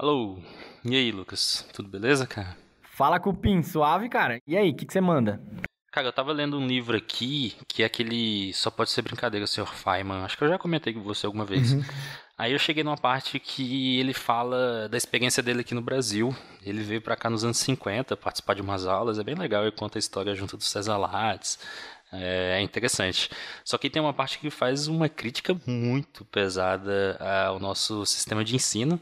Alô, e aí, Lucas? Tudo beleza, cara? Fala, Cupim, suave, cara. E aí, o que, você manda? Cara, eu tava lendo um livro aqui que é aquele Só Pode Ser Brincadeira, Sr. Feynman. Acho que eu já comentei com você alguma vez. Uhum. Aí eu cheguei numa parte que ele fala da experiência dele aqui no Brasil. Ele veio para cá nos anos 50 participar de umas aulas, é bem legal. Ele conta a história junto do César Lattes, é, é interessante. Só que tem uma parte que faz uma crítica muito pesada ao nosso sistema de ensino.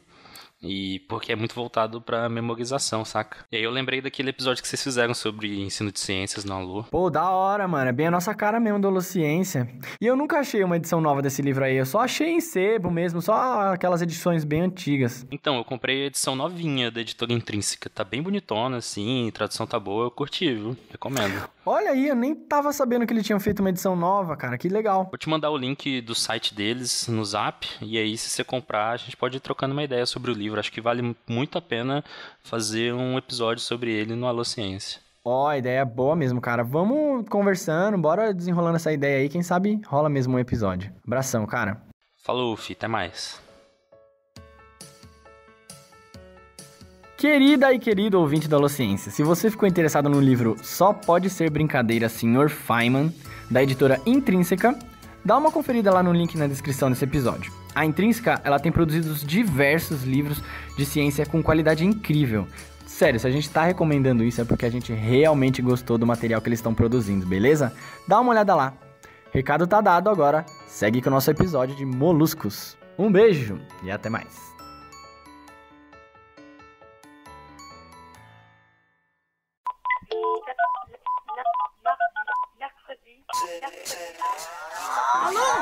E porque é muito voltado pra memorização, saca? E aí eu lembrei daquele episódio que vocês fizeram sobre ensino de ciências na Lua. Pô, da hora, mano. É bem a nossa cara mesmo do Ciência. E eu nunca achei uma edição nova desse livro aí. Eu só achei em sebo mesmo, só aquelas edições bem antigas. Então, eu comprei a edição novinha da editora intrínseca. Tá bem bonitona, assim, tradução tá boa, eu curti, viu? Recomendo. Olha aí, eu nem tava sabendo que ele tinha feito uma edição nova, cara. Que legal. Vou te mandar o link do site deles no Zap. E aí, se você comprar, a gente pode ir trocando uma ideia sobre o livro. Acho que vale muito a pena fazer um episódio sobre ele no Alô Ciência. Ó, oh, ideia é boa mesmo, cara. Vamos conversando, bora desenrolando essa ideia aí. Quem sabe rola mesmo um episódio. Abração, cara. Falou, Fih. Até mais. Querida e querido ouvinte da Lociência, se você ficou interessado no livro Só Pode Ser Brincadeira, Sr. Feynman, da editora Intrínseca, dá uma conferida lá no link na descrição desse episódio. A Intrínseca, ela tem produzido diversos livros de ciência com qualidade incrível. Sério, se a gente está recomendando isso é porque a gente realmente gostou do material que eles estão produzindo, beleza? Dá uma olhada lá. Recado tá dado agora, segue com o nosso episódio de Moluscos. Um beijo e até mais! 안 와.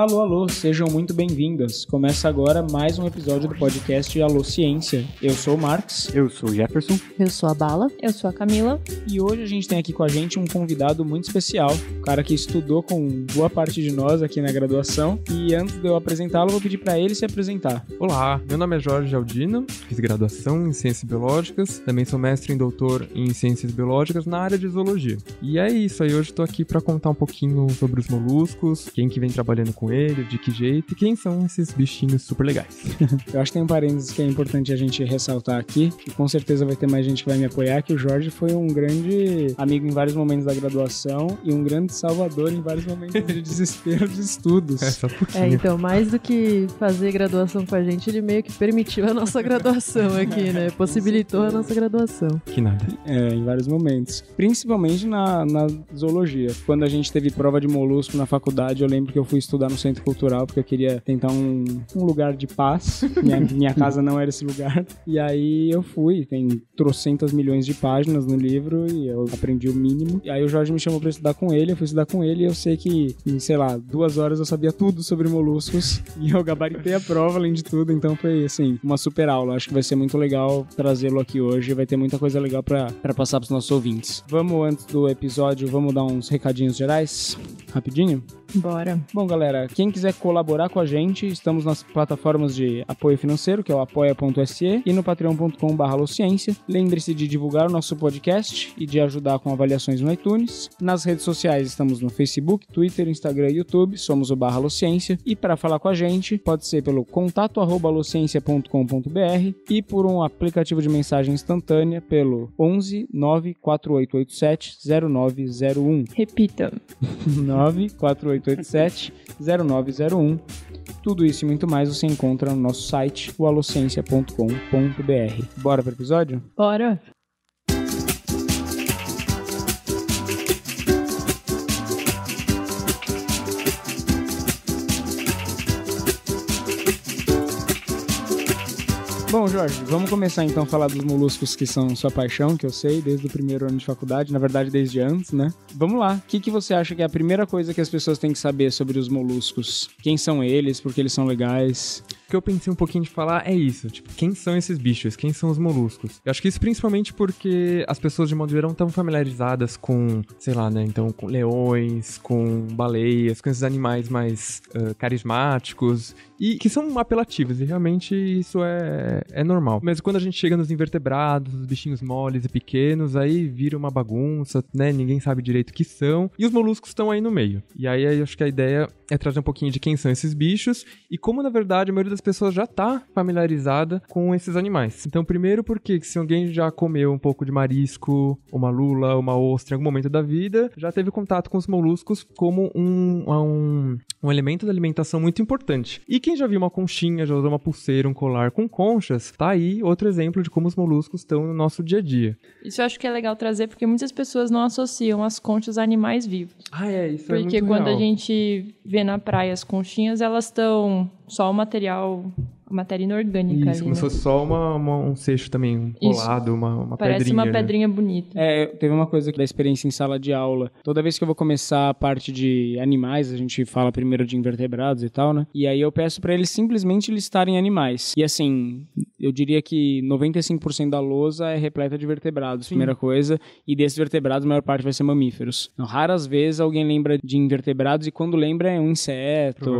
Alô, alô, sejam muito bem-vindas. Começa agora mais um episódio do podcast Alô Ciência. Eu sou o Marx. Eu sou o Jefferson. Eu sou a Bala. Eu sou a Camila. E hoje a gente tem aqui com a gente um convidado muito especial, um cara que estudou com boa parte de nós aqui na graduação. E antes de eu apresentá-lo, vou pedir para ele se apresentar. Olá, meu nome é Jorge Aldino, fiz graduação em Ciências Biológicas, também sou mestre e doutor em Ciências Biológicas na área de Zoologia. E é isso aí, hoje estou aqui para contar um pouquinho sobre os moluscos, quem que vem trabalhando com com ele, de que jeito e quem são esses bichinhos super legais. Eu acho que tem um parênteses que é importante a gente ressaltar aqui, que com certeza vai ter mais gente que vai me apoiar, que o Jorge foi um grande amigo em vários momentos da graduação e um grande salvador em vários momentos de desespero de estudos. É, só um É, então, mais do que fazer graduação com a gente, ele meio que permitiu a nossa graduação aqui, né? Possibilitou a nossa graduação. Que nada. É, em vários momentos. Principalmente na, na zoologia. Quando a gente teve prova de molusco na faculdade, eu lembro que eu fui estudar no centro cultural, porque eu queria tentar um, um lugar de paz. Minha, minha casa não era esse lugar. E aí eu fui, tem trocentas milhões de páginas no livro e eu aprendi o mínimo. E aí o Jorge me chamou pra estudar com ele, eu fui estudar com ele e eu sei que em, sei lá, duas horas eu sabia tudo sobre moluscos e eu gabaritei a prova além de tudo, então foi, assim, uma super aula. Acho que vai ser muito legal trazê-lo aqui hoje, vai ter muita coisa legal para passar pros nossos ouvintes. Vamos, antes do episódio, vamos dar uns recadinhos gerais? Rapidinho? Bora. Bom, galera, quem quiser colaborar com a gente, estamos nas plataformas de apoio financeiro, que é o apoia.se, e no patreon.com.br Alociência. Lembre-se de divulgar o nosso podcast e de ajudar com avaliações no iTunes. Nas redes sociais, estamos no Facebook, Twitter, Instagram e YouTube, somos o Barra Alociência. E para falar com a gente, pode ser pelo contato arroba e por um aplicativo de mensagem instantânea pelo 11 94887 0901. Repita. 948 3887-0901. Tudo isso e muito mais você encontra no nosso site, o bora Bora pro episódio? Bora! Bom, Jorge, vamos começar então a falar dos moluscos que são sua paixão, que eu sei, desde o primeiro ano de faculdade, na verdade desde antes, né? Vamos lá. O que, que você acha que é a primeira coisa que as pessoas têm que saber sobre os moluscos? Quem são eles? Por que eles são legais? que eu pensei um pouquinho de falar é isso. Tipo, quem são esses bichos? Quem são os moluscos? Eu acho que isso principalmente porque as pessoas de modo geral estão familiarizadas com, sei lá, né? Então, com leões, com baleias, com esses animais mais uh, carismáticos e que são apelativos. E realmente isso é, é normal. Mas quando a gente chega nos invertebrados, os bichinhos moles e pequenos, aí vira uma bagunça, né? Ninguém sabe direito o que são. E os moluscos estão aí no meio. E aí, aí acho que a ideia é trazer um pouquinho de quem são esses bichos e como, na verdade, a maioria das as pessoas já tá familiarizada com esses animais. Então, primeiro porque se alguém já comeu um pouco de marisco, uma lula, uma ostra em algum momento da vida, já teve contato com os moluscos como um, um, um elemento da alimentação muito importante. E quem já viu uma conchinha, já usou uma pulseira, um colar com conchas, tá aí outro exemplo de como os moluscos estão no nosso dia a dia. Isso eu acho que é legal trazer porque muitas pessoas não associam as conchas a animais vivos. Ah, é, isso é porque é muito Porque quando real. a gente vê na praia as conchinhas, elas estão só o material, a matéria inorgânica. Isso, ali, como né? se fosse só uma, uma, um seixo também, um colado, uma, uma Parece pedrinha. Parece uma pedrinha né? bonita. É, teve uma coisa da experiência em sala de aula. Toda vez que eu vou começar a parte de animais, a gente fala primeiro de invertebrados e tal, né? E aí eu peço para eles simplesmente listarem animais. E assim, eu diria que 95% da lousa é repleta de vertebrados, Sim. primeira coisa, e desses vertebrados a maior parte vai ser mamíferos. Então, raras vezes alguém lembra de invertebrados e quando lembra é um inseto,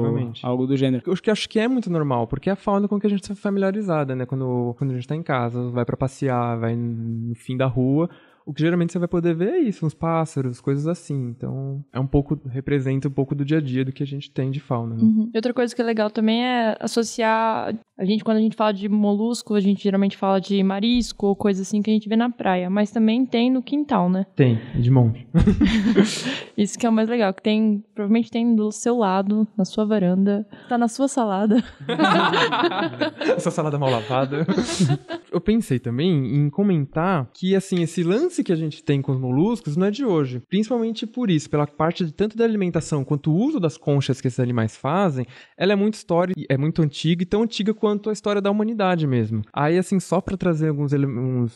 algo do gênero. Eu acho que acho que é muito normal, porque é a fauna com que a gente está familiarizada, né? Quando, quando a gente está em casa, vai para passear, vai no fim da rua, o que geralmente você vai poder ver é isso, uns pássaros, coisas assim. Então, é um pouco, representa um pouco do dia a dia do que a gente tem de fauna. Né? Uhum. outra coisa que é legal também é associar. A gente, quando a gente fala de molusco, a gente geralmente fala de marisco ou coisa assim que a gente vê na praia. Mas também tem no quintal, né? Tem, de monte. isso que é o mais legal, que tem. Provavelmente tem do seu lado, na sua varanda, tá na sua salada. sua salada mal lavada. Eu pensei também em comentar que, assim, esse lance que a gente tem com os moluscos não é de hoje, principalmente por isso, pela parte de, tanto da alimentação quanto o uso das conchas que esses animais fazem, ela é muito história, é muito antiga e tão antiga quanto a história da humanidade mesmo. Aí assim, só para trazer alguns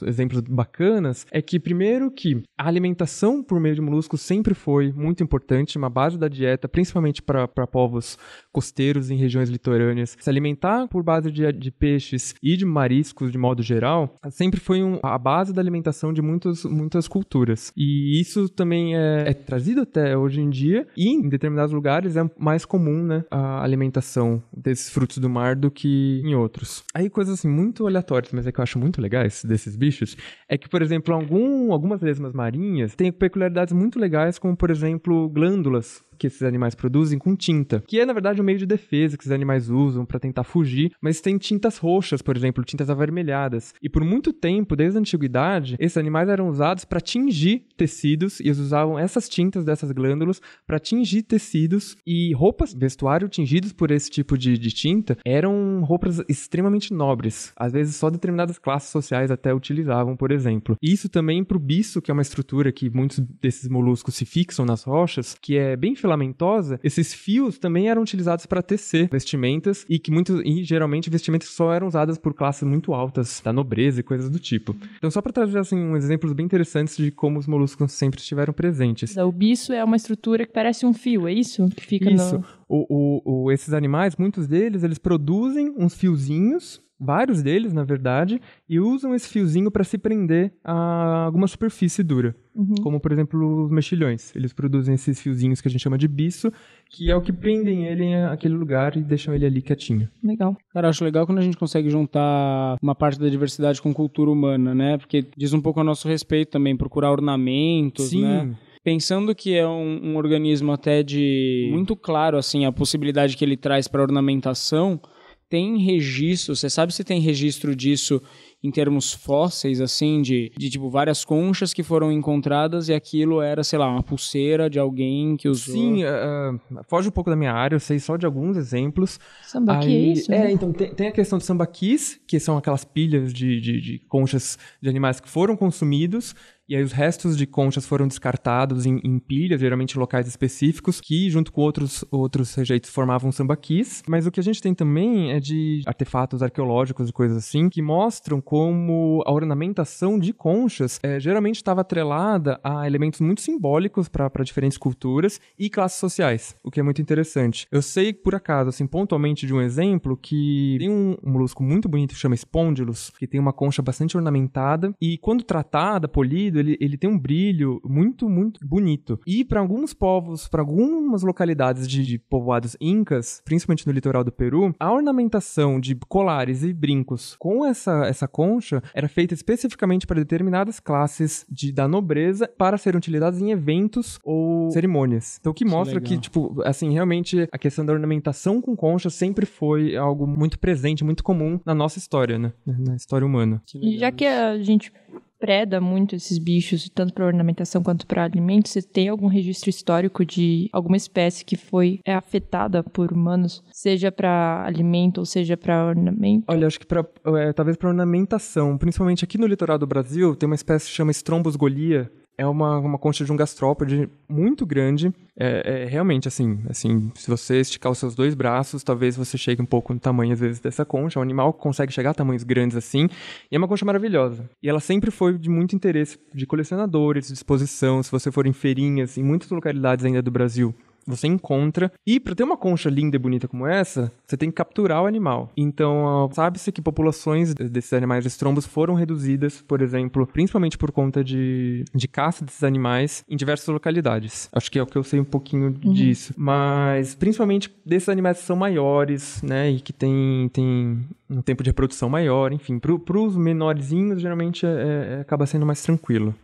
exemplos bacanas, é que primeiro que a alimentação por meio de moluscos sempre foi muito importante, uma base da dieta, principalmente para povos costeiros em regiões litorâneas. Se alimentar por base de, de peixes e de mariscos de modo geral, sempre foi um, a base da alimentação de muitos muitas culturas. E isso também é, é, trazido até hoje em dia, e em determinados lugares é mais comum, né, a alimentação desses frutos do mar do que em outros. Aí coisas assim, muito aleatórias, mas é que eu acho muito legais desses bichos, é que, por exemplo, algum, algumas lesmas marinhas têm peculiaridades muito legais, como, por exemplo, glândulas que esses animais produzem com tinta, que é na verdade um meio de defesa que esses animais usam para tentar fugir, mas tem tintas roxas, por exemplo, tintas avermelhadas. E por muito tempo, desde a antiguidade, esses animais eram usados para tingir tecidos e eles usavam essas tintas dessas glândulas para tingir tecidos e roupas, vestuário tingidos por esse tipo de, de tinta eram roupas extremamente nobres. Às vezes só determinadas classes sociais até utilizavam, por exemplo. Isso também para o biço, que é uma estrutura que muitos desses moluscos se fixam nas rochas, que é bem filamentosa, esses fios também eram utilizados para tecer vestimentas e que muitos e geralmente vestimentas só eram usadas por classes muito altas da nobreza e coisas do tipo. Então só para trazer assim um exemplos bem interessantes de como os moluscos sempre estiveram presentes. O biço é uma estrutura que parece um fio, é isso? Que fica isso. No... O, o, o, esses animais, muitos deles, eles produzem uns fiozinhos vários deles, na verdade, e usam esse fiozinho para se prender a alguma superfície dura, uhum. como por exemplo os mexilhões. Eles produzem esses fiozinhos que a gente chama de biço, que é o que prendem ele aquele lugar e deixam ele ali quietinho. Legal. Cara, acho legal quando a gente consegue juntar uma parte da diversidade com cultura humana, né? Porque diz um pouco a nosso respeito também, procurar ornamentos, Sim. né? pensando que é um, um, organismo até de muito claro assim a possibilidade que ele traz para ornamentação tem registro, você sabe se tem registro disso em termos fósseis, assim, de, de tipo várias conchas que foram encontradas e aquilo era, sei lá, uma pulseira de alguém que usou. Sim, uh, foge um pouco da minha área, eu sei só de alguns exemplos. Sambaquis? É Aí, isso, é, né? então tem, tem, a questão de sambaquis, que são aquelas pilhas de, de, de, conchas de animais que foram consumidos e aí os restos de conchas foram descartados em, em pilhas, geralmente em locais específicos, que junto com outros, outros rejeitos formavam sambaquis. Mas o que a gente tem também é de artefatos arqueológicos e coisas assim, que mostram como a ornamentação de conchas é, geralmente estava atrelada a elementos muito simbólicos para diferentes culturas e classes sociais, o que é muito interessante. Eu sei, por acaso, assim, pontualmente de um exemplo, que tem um, um molusco muito bonito que chama Spondylus, que tem uma concha bastante ornamentada, e quando tratada, polida, ele, ele tem um brilho muito, muito bonito. E para alguns povos, para algumas localidades de, de, povoados incas, principalmente no litoral do Peru, a ornamentação de colares e brincos com essa, essa concha era feita especificamente para determinadas classes de, da nobreza para serem utilizadas em eventos ou cerimônias. Então, o que mostra que, que, tipo, assim, realmente a questão da ornamentação com concha sempre foi algo muito presente, muito comum na nossa história, né? Na história humana. E já que a gente preda muito esses bichos, tanto para ornamentação quanto para alimento, você tem algum registro histórico de alguma espécie que foi é afetada por humanos, seja para alimento ou seja para ornamento? Olha, acho que para é, talvez para ornamentação, principalmente aqui no litoral do Brasil, tem uma espécie que chama Strombus golia, é uma, uma concha de um gastrópode muito grande. É, é, realmente, assim, assim, se você esticar os seus dois braços, talvez você chegue um pouco no tamanho, às vezes, dessa concha. Um animal consegue chegar a tamanhos grandes assim. E é uma concha maravilhosa. E ela sempre foi de muito interesse de colecionadores, de exposição. Se você for em feirinhas, em muitas localidades ainda do Brasil, você encontra. E para ter uma concha linda e bonita como essa, você tem que capturar o animal. Então, sabe-se que populações desses animais de estrombos foram reduzidas, por exemplo, principalmente por conta de, de caça desses animais em diversas localidades. Acho que é o que eu sei um pouquinho uhum. disso. Mas, principalmente desses animais que são maiores, né, e que tem, tem um tempo de reprodução maior, enfim, para os menorzinhos, geralmente é, é, acaba sendo mais tranquilo.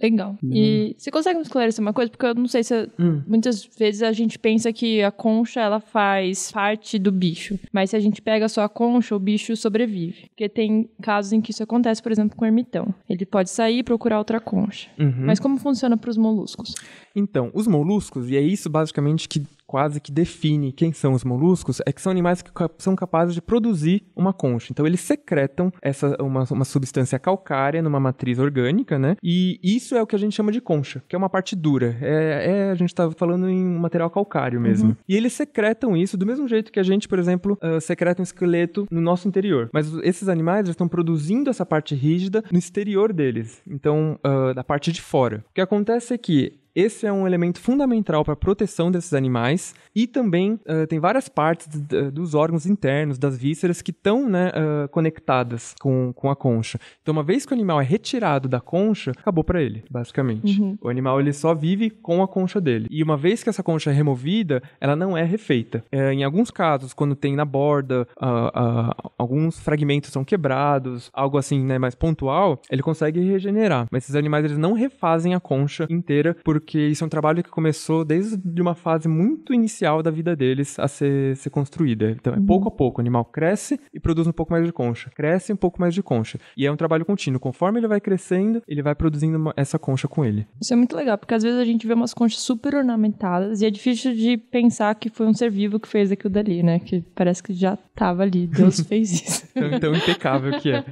Legal. Uhum. E você consegue me esclarecer uma coisa? Porque eu não sei se. Eu, hum. Muitas vezes a gente pensa que a concha ela faz parte do bicho. Mas se a gente pega só a concha, o bicho sobrevive. Porque tem casos em que isso acontece, por exemplo, com o ermitão. Ele pode sair e procurar outra concha. Uhum. Mas como funciona para os moluscos? Então, os moluscos, e é isso basicamente que quase que define quem são os moluscos é que são animais que são capazes de produzir uma concha. Então eles secretam essa uma, uma substância calcária numa matriz orgânica, né? E isso é o que a gente chama de concha, que é uma parte dura. É, é a gente está falando em material calcário mesmo. Uhum. E eles secretam isso do mesmo jeito que a gente, por exemplo, uh, secreta um esqueleto no nosso interior. Mas esses animais estão produzindo essa parte rígida no exterior deles, então uh, da parte de fora. O que acontece é que esse é um elemento fundamental para a proteção desses animais e também uh, tem várias partes dos órgãos internos, das vísceras, que estão né, uh, conectadas com, com a concha. Então, uma vez que o animal é retirado da concha, acabou para ele, basicamente. Uhum. O animal ele só vive com a concha dele. E uma vez que essa concha é removida, ela não é refeita. É, em alguns casos, quando tem na borda, uh, alguns fragmentos são quebrados, algo assim né, mais pontual, ele consegue regenerar. Mas esses animais eles não refazem a concha inteira por porque isso é um trabalho que começou desde uma fase muito inicial da vida deles a ser, ser construída. Então, é uhum. pouco a pouco. O animal cresce e produz um pouco mais de concha. Cresce um pouco mais de concha. E é um trabalho contínuo. Conforme ele vai crescendo, ele vai produzindo uma, essa concha com ele. Isso é muito legal, porque às vezes a gente vê umas conchas super ornamentadas e é difícil de pensar que foi um ser vivo que fez aquilo dali, né? Que parece que já tava ali. Deus fez isso. tão, tão impecável que é.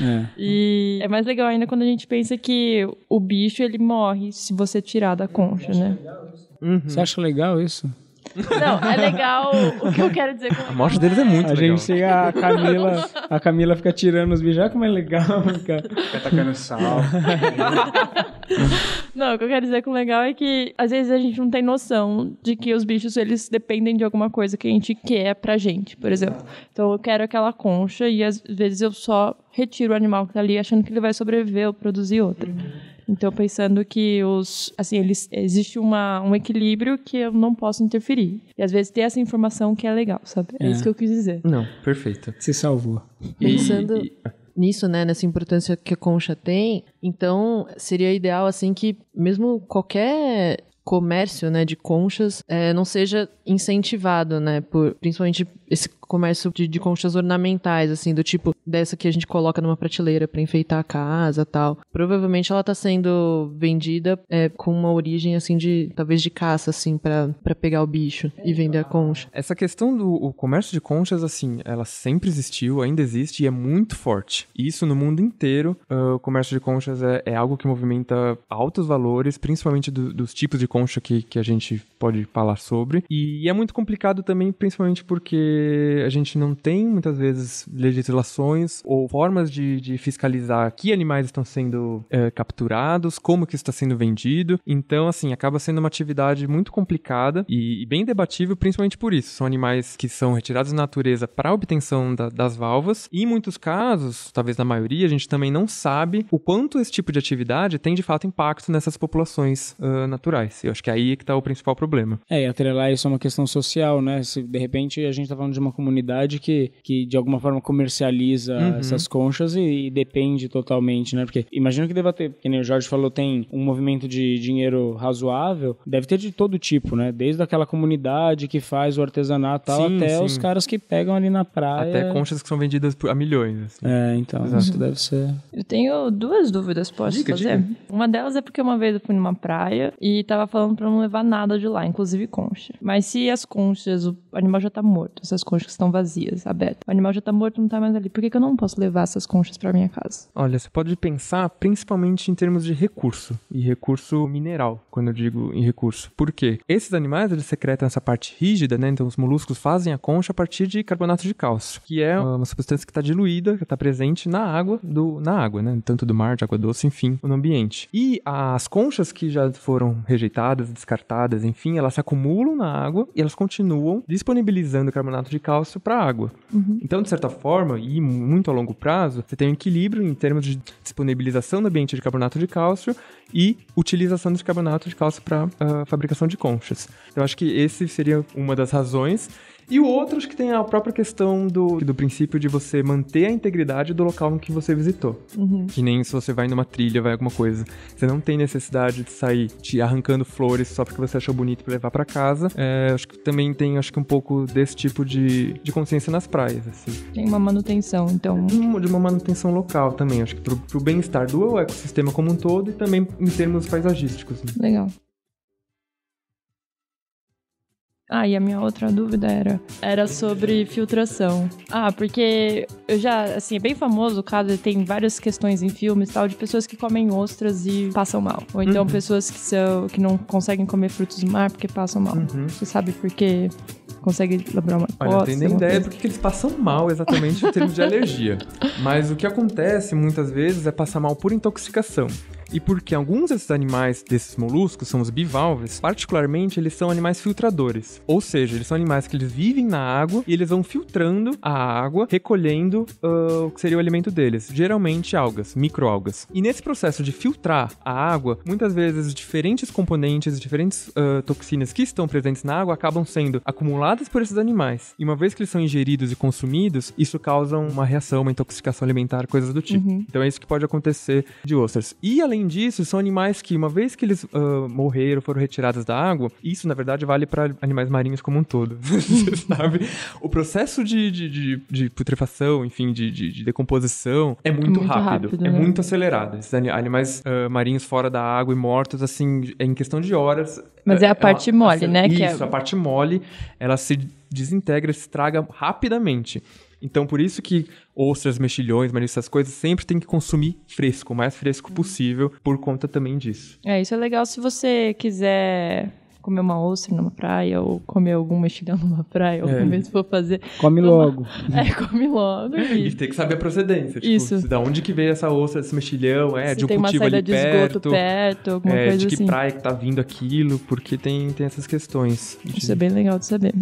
é. E é mais legal ainda quando a gente pensa que o bicho, ele morre se você tirar da concha, né? Uhum. Você acha legal isso? Não, é legal o que eu quero dizer com A morte deles é muito a legal. Gente, a Camila, a Camila fica tirando os bichos, olha como é legal, fica... Fica tacando sal. não, o que eu quero dizer com legal é que às vezes a gente não tem noção de que os bichos eles dependem de alguma coisa que a gente quer pra gente, por exemplo. Então eu quero aquela concha e às vezes eu só retiro o animal que tá ali achando que ele vai sobreviver ou produzir outra. Uhum. Então, pensando que os, assim, eles, existe uma, um equilíbrio que eu não posso interferir. E às vezes ter essa informação que é legal, sabe? É, é. isso que eu quis dizer. Não, perfeito. Se salvou. Pensando... E, e nisso, né, nessa importância que a concha tem. Então, seria ideal assim que mesmo qualquer comércio, né, de conchas, é, não seja incentivado, né, por principalmente esse comércio de, de conchas ornamentais, assim, do tipo dessa que a gente coloca numa prateleira para enfeitar a casa tal. Provavelmente ela tá sendo vendida é, com uma origem, assim, de talvez de caça, assim, para pegar o bicho e vender a concha. Essa questão do comércio de conchas, assim, ela sempre existiu, ainda existe e é muito forte. Isso no mundo inteiro, uh, o comércio de conchas é, é, algo que movimenta altos valores, principalmente do, dos tipos de concha que, que a gente pode falar sobre. E é muito complicado também, principalmente porque a gente não tem muitas vezes legislações ou formas de, de fiscalizar que animais estão sendo é, capturados, como que está sendo vendido. Então, assim, acaba sendo uma atividade muito complicada e, e bem debatível, principalmente por isso. São animais que são retirados da natureza para obtenção da, das valvas e, em muitos casos, talvez na maioria, a gente também não sabe o quanto esse tipo de atividade tem de fato impacto nessas populações uh, naturais. Eu acho que é aí que está o principal problema problema. É, e atrelar isso é uma questão social, né? Se de repente a gente tá falando de uma comunidade que, que de alguma forma comercializa uhum. essas conchas e, e, depende totalmente, né? Porque imagino que deva ter, que nem o Jorge falou, tem um movimento de dinheiro razoável, deve ter de todo tipo, né? Desde aquela comunidade que faz o artesanato tal, sim, até sim. os caras que pegam ali na praia. Até conchas que são vendidas por, a milhões. Assim. É, então, Exato. isso deve ser. Eu tenho duas dúvidas, posso dica, fazer? Dica. Uma delas é porque uma vez eu fui numa praia e tava falando pra não levar nada de lá lá, inclusive concha. Mas se as conchas, o animal já tá morto, essas conchas estão vazias, abertas. O animal já tá morto, não tá mais ali. Por que, que eu não posso levar essas conchas para minha casa? Olha, você pode pensar principalmente em termos de recurso e recurso mineral, quando eu digo em recurso. Por quê? Esses animais, eles secretam essa parte rígida, né? Então os moluscos fazem a concha a partir de carbonato de cálcio, que é uma substância que está diluída, que está presente na água do na água, né? Tanto do mar, de água doce, enfim, no ambiente. E as conchas que já foram rejeitadas, descartadas, enfim, elas se acumulam na água e elas continuam disponibilizando carbonato de cálcio para a água. Uhum. Então, de certa forma, e muito a longo prazo, você tem um equilíbrio em termos de disponibilização do ambiente de carbonato de cálcio e utilização de carbonato de cálcio para a uh, fabricação de conchas. Eu acho que esse seria uma das razões e outros que tem a própria questão do, do princípio de você manter a integridade do local em que você visitou. Uhum. Que nem se você vai numa trilha, vai alguma coisa. Você não tem necessidade de sair te arrancando flores só porque você achou bonito para levar para casa. É, acho que também tem acho que um pouco desse tipo de, de consciência nas praias. Assim. Tem uma manutenção, então. De uma manutenção local também, acho que pro, pro bem-estar do ecossistema como um todo e também em termos paisagísticos. Né? Legal. Ah, e a minha outra dúvida era, era sobre filtração. Ah, porque eu já, assim, é bem famoso o caso, tem várias questões em filmes tal, de pessoas que comem ostras e passam mal. Ou então uhum. pessoas que, são, que não conseguem comer frutos do mar porque passam mal. Uhum. Você sabe por quê? Consegue lembrar uma coisa? Não tenho nem ideia do porque eles passam mal exatamente em termos de alergia. Mas o que acontece muitas vezes é passar mal por intoxicação e porque alguns desses animais, desses moluscos, são os bivalves, particularmente eles são animais filtradores, ou seja, eles são animais que eles vivem na água e eles vão filtrando a água, recolhendo uh, o que seria o alimento deles, geralmente algas, microalgas. E nesse processo de filtrar a água, muitas vezes diferentes componentes, diferentes uh, toxinas que estão presentes na água acabam sendo acumuladas por esses animais. E uma vez que eles são ingeridos e consumidos, isso causa uma reação, uma intoxicação alimentar, coisas do tipo. Uhum. Então é isso que pode acontecer de ostras. E além além disso, são animais que, uma vez que eles uh, morreram, foram retirados da água, isso na verdade vale para animais marinhos como um todo. Você sabe? O processo de, de, de, de putrefação, enfim, de, de, de, decomposição é muito, muito rápido, rápido, É né? muito acelerado. Esses animais uh, marinhos fora da água e mortos, assim, em questão de horas. Mas é, é a parte ela, mole, assim, né? É isso, é... a parte mole, ela se desintegra, se estraga rapidamente. Então, por isso que ostras, mexilhões, mas essas coisas sempre tem que consumir fresco, o mais fresco uhum. possível, por conta também disso. É, isso é legal se você quiser comer uma ostra numa praia, ou comer algum mexilhão numa praia, ou é. se for fazer. Come logo. É, come logo. E... e, tem que saber a procedência. Tipo, Isso. Da onde que veio essa ostra, esse mexilhão, é, se de um tem uma saída de perto. perto alguma é, coisa de que assim. praia que tá vindo aquilo, porque tem, tem essas questões. Isso é bem legal de saber.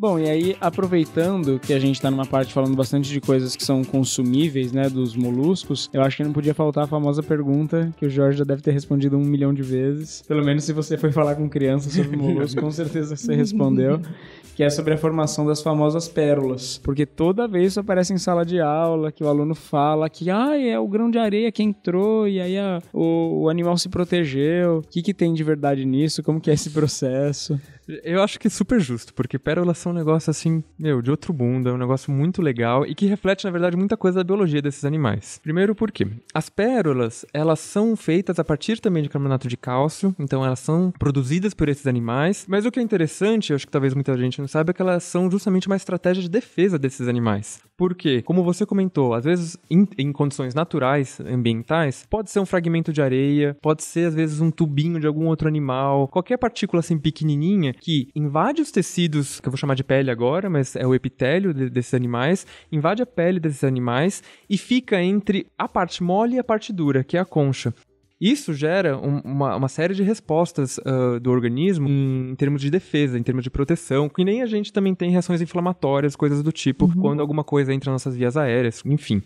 Bom, e aí, aproveitando que a gente está numa parte falando bastante de coisas que são consumíveis, né, dos moluscos, eu acho que não podia faltar a famosa pergunta que o Jorge já deve ter respondido um milhão de vezes. Pelo menos se você foi falar com criança sobre moluscos, com certeza você respondeu, que é sobre a formação das famosas pérolas. Porque toda vez isso aparece em sala de aula, que o aluno fala que, ah, é o grão de areia que entrou e aí a, o, o, animal se protegeu. O que, que tem de verdade nisso? Como que é esse processo? Eu acho que é super justo, porque pérolas são um negócio assim, meu, de outro mundo, é um negócio muito legal e que reflete, na verdade, muita coisa da biologia desses animais. Primeiro por quê? as pérolas, elas são feitas a partir também de carbonato de cálcio, então elas são produzidas por esses animais, mas o que é interessante, eu acho que talvez muita gente não saiba, é que elas são justamente uma estratégia de defesa desses animais. Porque, como você comentou, às vezes em, em, condições naturais, ambientais, pode ser um fragmento de areia, pode ser às vezes um tubinho de algum outro animal, qualquer partícula assim pequenininha que invade os tecidos, que eu vou chamar de pele agora, mas é o epitélio de, desses animais, invade a pele desses animais e fica entre a parte mole e a parte dura, que é a concha. Isso gera um, uma, uma, série de respostas uh, do organismo em, uhum. em, termos de defesa, em termos de proteção, que nem a gente também tem reações inflamatórias, coisas do tipo, uhum. quando alguma coisa entra nas nossas vias aéreas, enfim.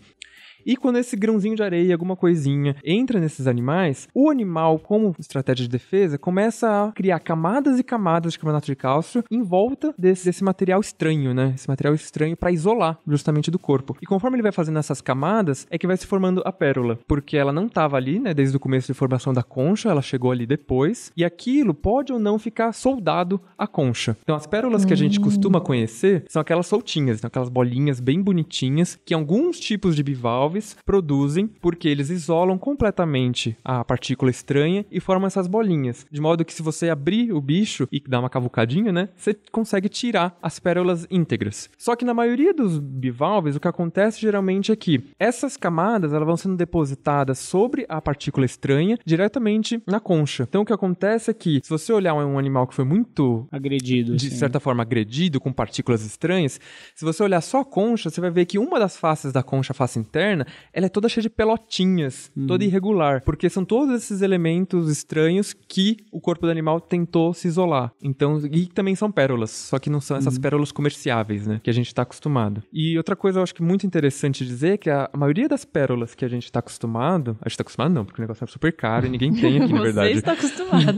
E quando esse grãozinho de areia, alguma coisinha, entra nesses animais, o animal, como estratégia de defesa, começa a criar camadas e camadas de carbonato de cálcio em volta desse, desse material estranho, né? Esse material estranho para isolar justamente do corpo. E conforme ele vai fazendo essas camadas, é que vai se formando a pérola, porque ela não estava ali, né, desde o começo de formação da concha, ela chegou ali depois, e aquilo pode ou não ficar soldado à concha. Então as pérolas hum. que a gente hum. costuma conhecer são aquelas soltinhas, então aquelas bolinhas bem bonitinhas que alguns tipos de bivalves móveis produzem porque eles isolam completamente a partícula estranha e formam essas bolinhas. De modo que se você abrir o bicho e dar uma cavucadinha, né, você consegue tirar as pérolas íntegras. Só que na maioria dos bivalves, o que acontece geralmente é que essas camadas elas vão sendo depositadas sobre a partícula estranha diretamente na concha. Então o que acontece é que se você olhar um animal que foi muito agredido, de sim. certa forma agredido com partículas estranhas, se você olhar só a concha, você vai ver que uma das faces da concha, face interna, cena, ela é toda cheia de pelotinhas, hum. toda irregular, porque são todos esses elementos estranhos que o corpo do animal tentou se isolar. Então, e também são pérolas, só que não são essas hum. pérolas comerciáveis, né, que a gente está acostumado. E outra coisa eu acho que é muito interessante dizer é que a, a maioria das pérolas que a gente está acostumado, a gente está acostumado não, porque o negócio é super caro e ninguém tem aqui, na verdade. Você está acostumado.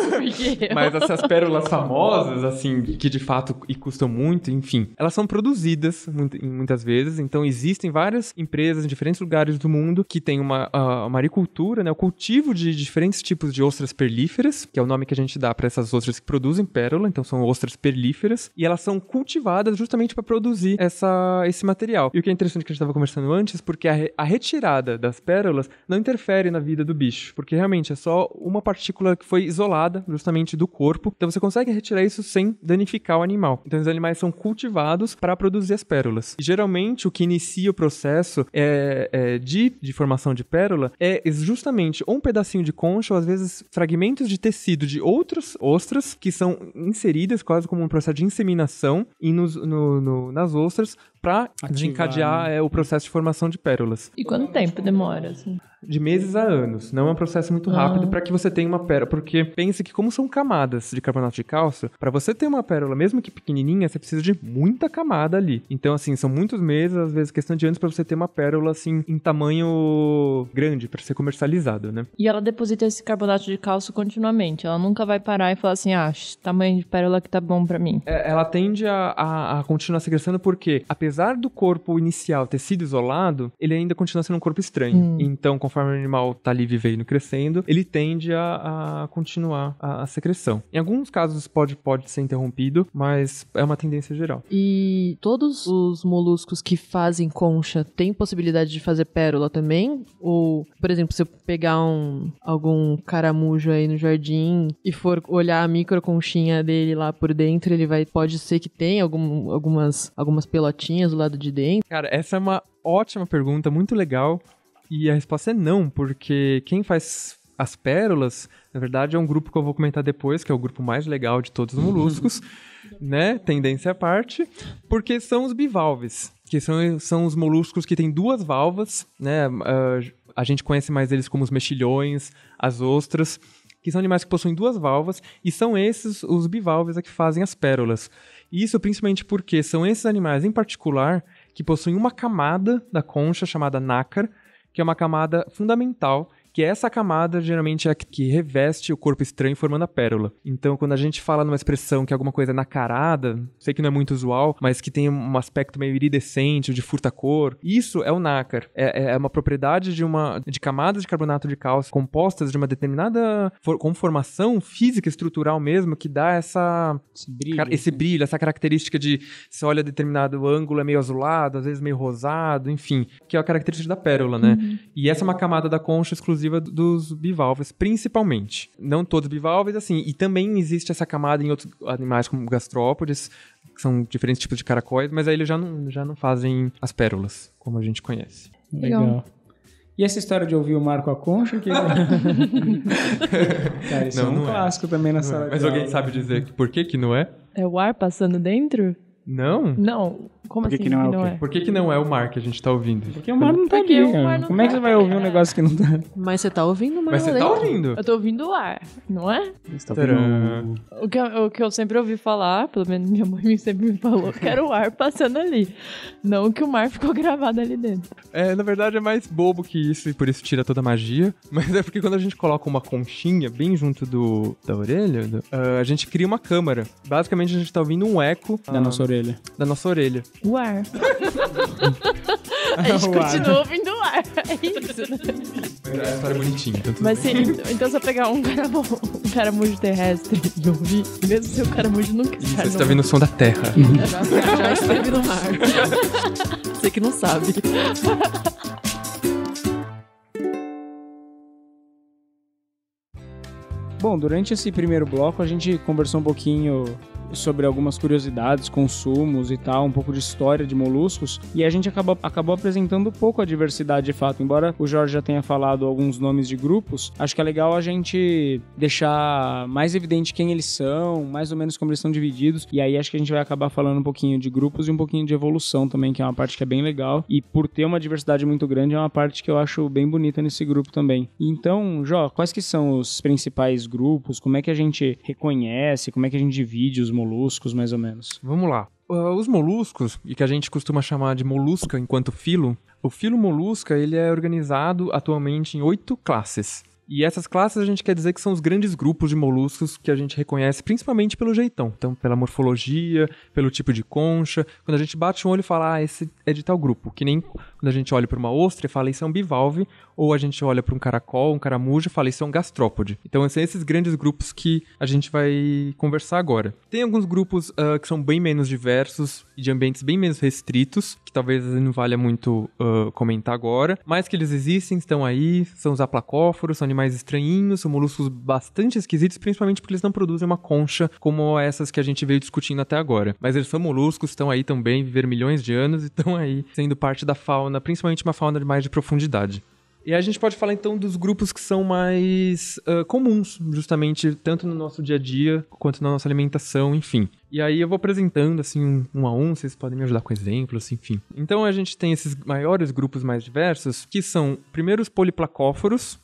Mas essas pérolas famosas, assim, que de fato e custam muito, enfim, elas são produzidas muitas vezes, então existem várias empresas em diferentes lugares do mundo que tem uma, uma maricultura, né, o cultivo de diferentes tipos de ostras perlíferas, que é o nome que a gente dá para essas ostras que produzem pérola, então são ostras perlíferas, e elas são cultivadas justamente para produzir essa, esse material. E o que é interessante que a gente estava conversando antes, porque a, a retirada das pérolas não interfere na vida do bicho, porque realmente é só uma partícula que foi isolada justamente do corpo, então você consegue retirar isso sem danificar o animal. Então os animais são cultivados para produzir as pérolas. E, geralmente o que inicia o processo é é, é, de, de formação de pérola é justamente um pedacinho de concha, ou às vezes fragmentos de tecido de outras ostras que são inseridas quase como um processo de inseminação e nos, no, no, nas ostras para desencadear né? é, o processo de formação de pérolas. E quanto tempo demora? Assim? De meses a anos. Não é um processo muito rápido ah. para que você tenha uma pérola. Porque pense que, como são camadas de carbonato de cálcio, para você ter uma pérola, mesmo que pequenininha, você precisa de muita camada ali. Então, assim, são muitos meses, às vezes questão de anos, para você ter uma pérola, assim, em tamanho grande, para ser comercializado, né? E ela deposita esse carbonato de cálcio continuamente. Ela nunca vai parar e falar assim, ah, tamanho de pérola que tá bom para mim. É, ela tende a, a, a continuar se crescendo porque, apesar apesar do corpo inicial ter sido isolado, ele ainda continua sendo um corpo estranho. Hum. Então, conforme o animal tá ali vivendo e crescendo, ele tende a, a continuar a, a, secreção. Em alguns casos pode, pode ser interrompido, mas é uma tendência geral. E todos os moluscos que fazem concha têm possibilidade de fazer pérola também? Ou, por exemplo, se eu pegar um, algum caramujo aí no jardim e for olhar a microconchinha dele lá por dentro, ele vai pode ser que tenha algum, algumas, algumas pelotinhas do lado de dentro? Cara, essa é uma ótima pergunta, muito legal. E a resposta é não, porque quem faz as pérolas, na verdade, é um grupo que eu vou comentar depois, que é o grupo mais legal de todos os moluscos, né? Tendência à parte, porque são os bivalves, que são, são os moluscos que têm duas valvas, né? Uh, a gente conhece mais eles como os mexilhões, as ostras, que são animais que possuem duas valvas, e são esses os bivalves a que fazem as pérolas. Isso principalmente porque são esses animais em particular que possuem uma camada da concha chamada nácar, que é uma camada fundamental que essa camada geralmente é a que reveste o corpo estranho formando a pérola. Então, quando a gente fala numa expressão que é alguma coisa é nacarada, sei que não é muito usual, mas que tem um aspecto meio iridescente, de furta-cor, isso é o nácar. É, é, é, uma propriedade de uma de camadas de carbonato de cálcio compostas de uma determinada conformação física estrutural mesmo que dá essa esse brilho, esse né? brilho essa característica de se olha determinado ângulo é meio azulado, às vezes meio rosado, enfim, que é a característica da pérola, né? Uhum. E essa é uma camada da concha exclusiva exclusiva dos bivalves, principalmente. Não todos bivalves, assim, e também existe essa camada em outros animais como gastrópodes, que são diferentes tipos de caracóis, mas aí eles já não, já não fazem as pérolas, como a gente conhece. Legal. E essa história de ouvir o Marco concha Que... Cara, isso não, é um é. clássico é. também na não é. sala é. Mas alguém aula. sabe dizer por que que não é? É o ar passando dentro? Não? Não. Como Por que assim? Que não, é o quê? É? Por que, que não é o mar que a gente tá ouvindo? Porque o mar não tá aqui, Não Como é que tá você vai ouvir um negócio que não tá? Mas você tá ouvindo o mar Mas você tá ouvindo. Eu tô ouvindo o ar, não é? Tá ouvindo... O, que, o que eu sempre ouvi falar, pelo menos minha mãe sempre me falou, que era o ar passando ali. Não que o mar ficou gravado ali dentro. É, na verdade é mais bobo que isso e por isso tira toda a magia. Mas é porque quando a gente coloca uma conchinha bem junto do, da orelha, do, uh, a gente cria uma câmara. Basicamente a gente tá ouvindo um eco. Da ah, nossa orelha orelha. Da nossa orelha. O ar. a gente o continua ar. ouvindo o ar. É isso. É uma história é bonitinha. Então Mas sim, então, então se eu pegar um caramujo, um caramujo terrestre e ouvir, mesmo se o caramujo nunca sai. Tá você está ouvindo o som da terra. já, já esteve no mar. Você que não sabe. Bom, durante esse primeiro bloco a gente conversou um pouquinho sobre algumas curiosidades, consumos e tal, um pouco de história de moluscos, e a gente acabou, acabou apresentando pouco a diversidade de fato. Embora o Jorge já tenha falado alguns nomes de grupos, acho que é legal a gente deixar mais evidente quem eles são, mais ou menos como eles são divididos, e aí acho que a gente vai acabar falando um pouquinho de grupos e um pouquinho de evolução também, que é uma parte que é bem legal, e por ter uma diversidade muito grande, é uma parte que eu acho bem bonita nesse grupo também. Então, Jó, quais que são os principais grupos? Como é que a gente reconhece? Como é que a gente divide os moluscos, mais ou menos. Vamos lá. Uh, os moluscos, e que a gente costuma chamar de molusca enquanto filo, o filo molusca ele é organizado atualmente em oito classes. E essas classes a gente quer dizer que são os grandes grupos de moluscos que a gente reconhece principalmente pelo jeitão. Então, pela morfologia, pelo tipo de concha. Quando a gente bate um olho e fala, ah, esse é de tal grupo. Que nem quando a gente olha para uma ostra e fala isso é um bivalve, ou a gente olha para um caracol, um caramujo e fala isso é um gastrópode. Então são assim, esses grandes grupos que a gente vai conversar agora. Tem alguns grupos uh, que são bem menos diversos e de ambientes bem menos restritos, que talvez não valha muito uh, comentar agora, mas que eles existem, estão aí, são os aplacóforos, são animais estranhinhos, são moluscos bastante esquisitos, principalmente porque eles não produzem uma concha como essas que a gente veio discutindo até agora. Mas eles são moluscos, estão aí também, viver milhões de anos e estão aí sendo parte da fauna fauna, principalmente uma fauna de mais de profundidade. E a gente pode falar então dos grupos que são mais uh, comuns, justamente tanto no nosso dia a dia quanto na nossa alimentação, enfim. E aí eu vou apresentando assim um a um, vocês podem me ajudar com exemplos, enfim. Então a gente tem esses maiores grupos mais diversos, que são primeiro os poliplacóforos,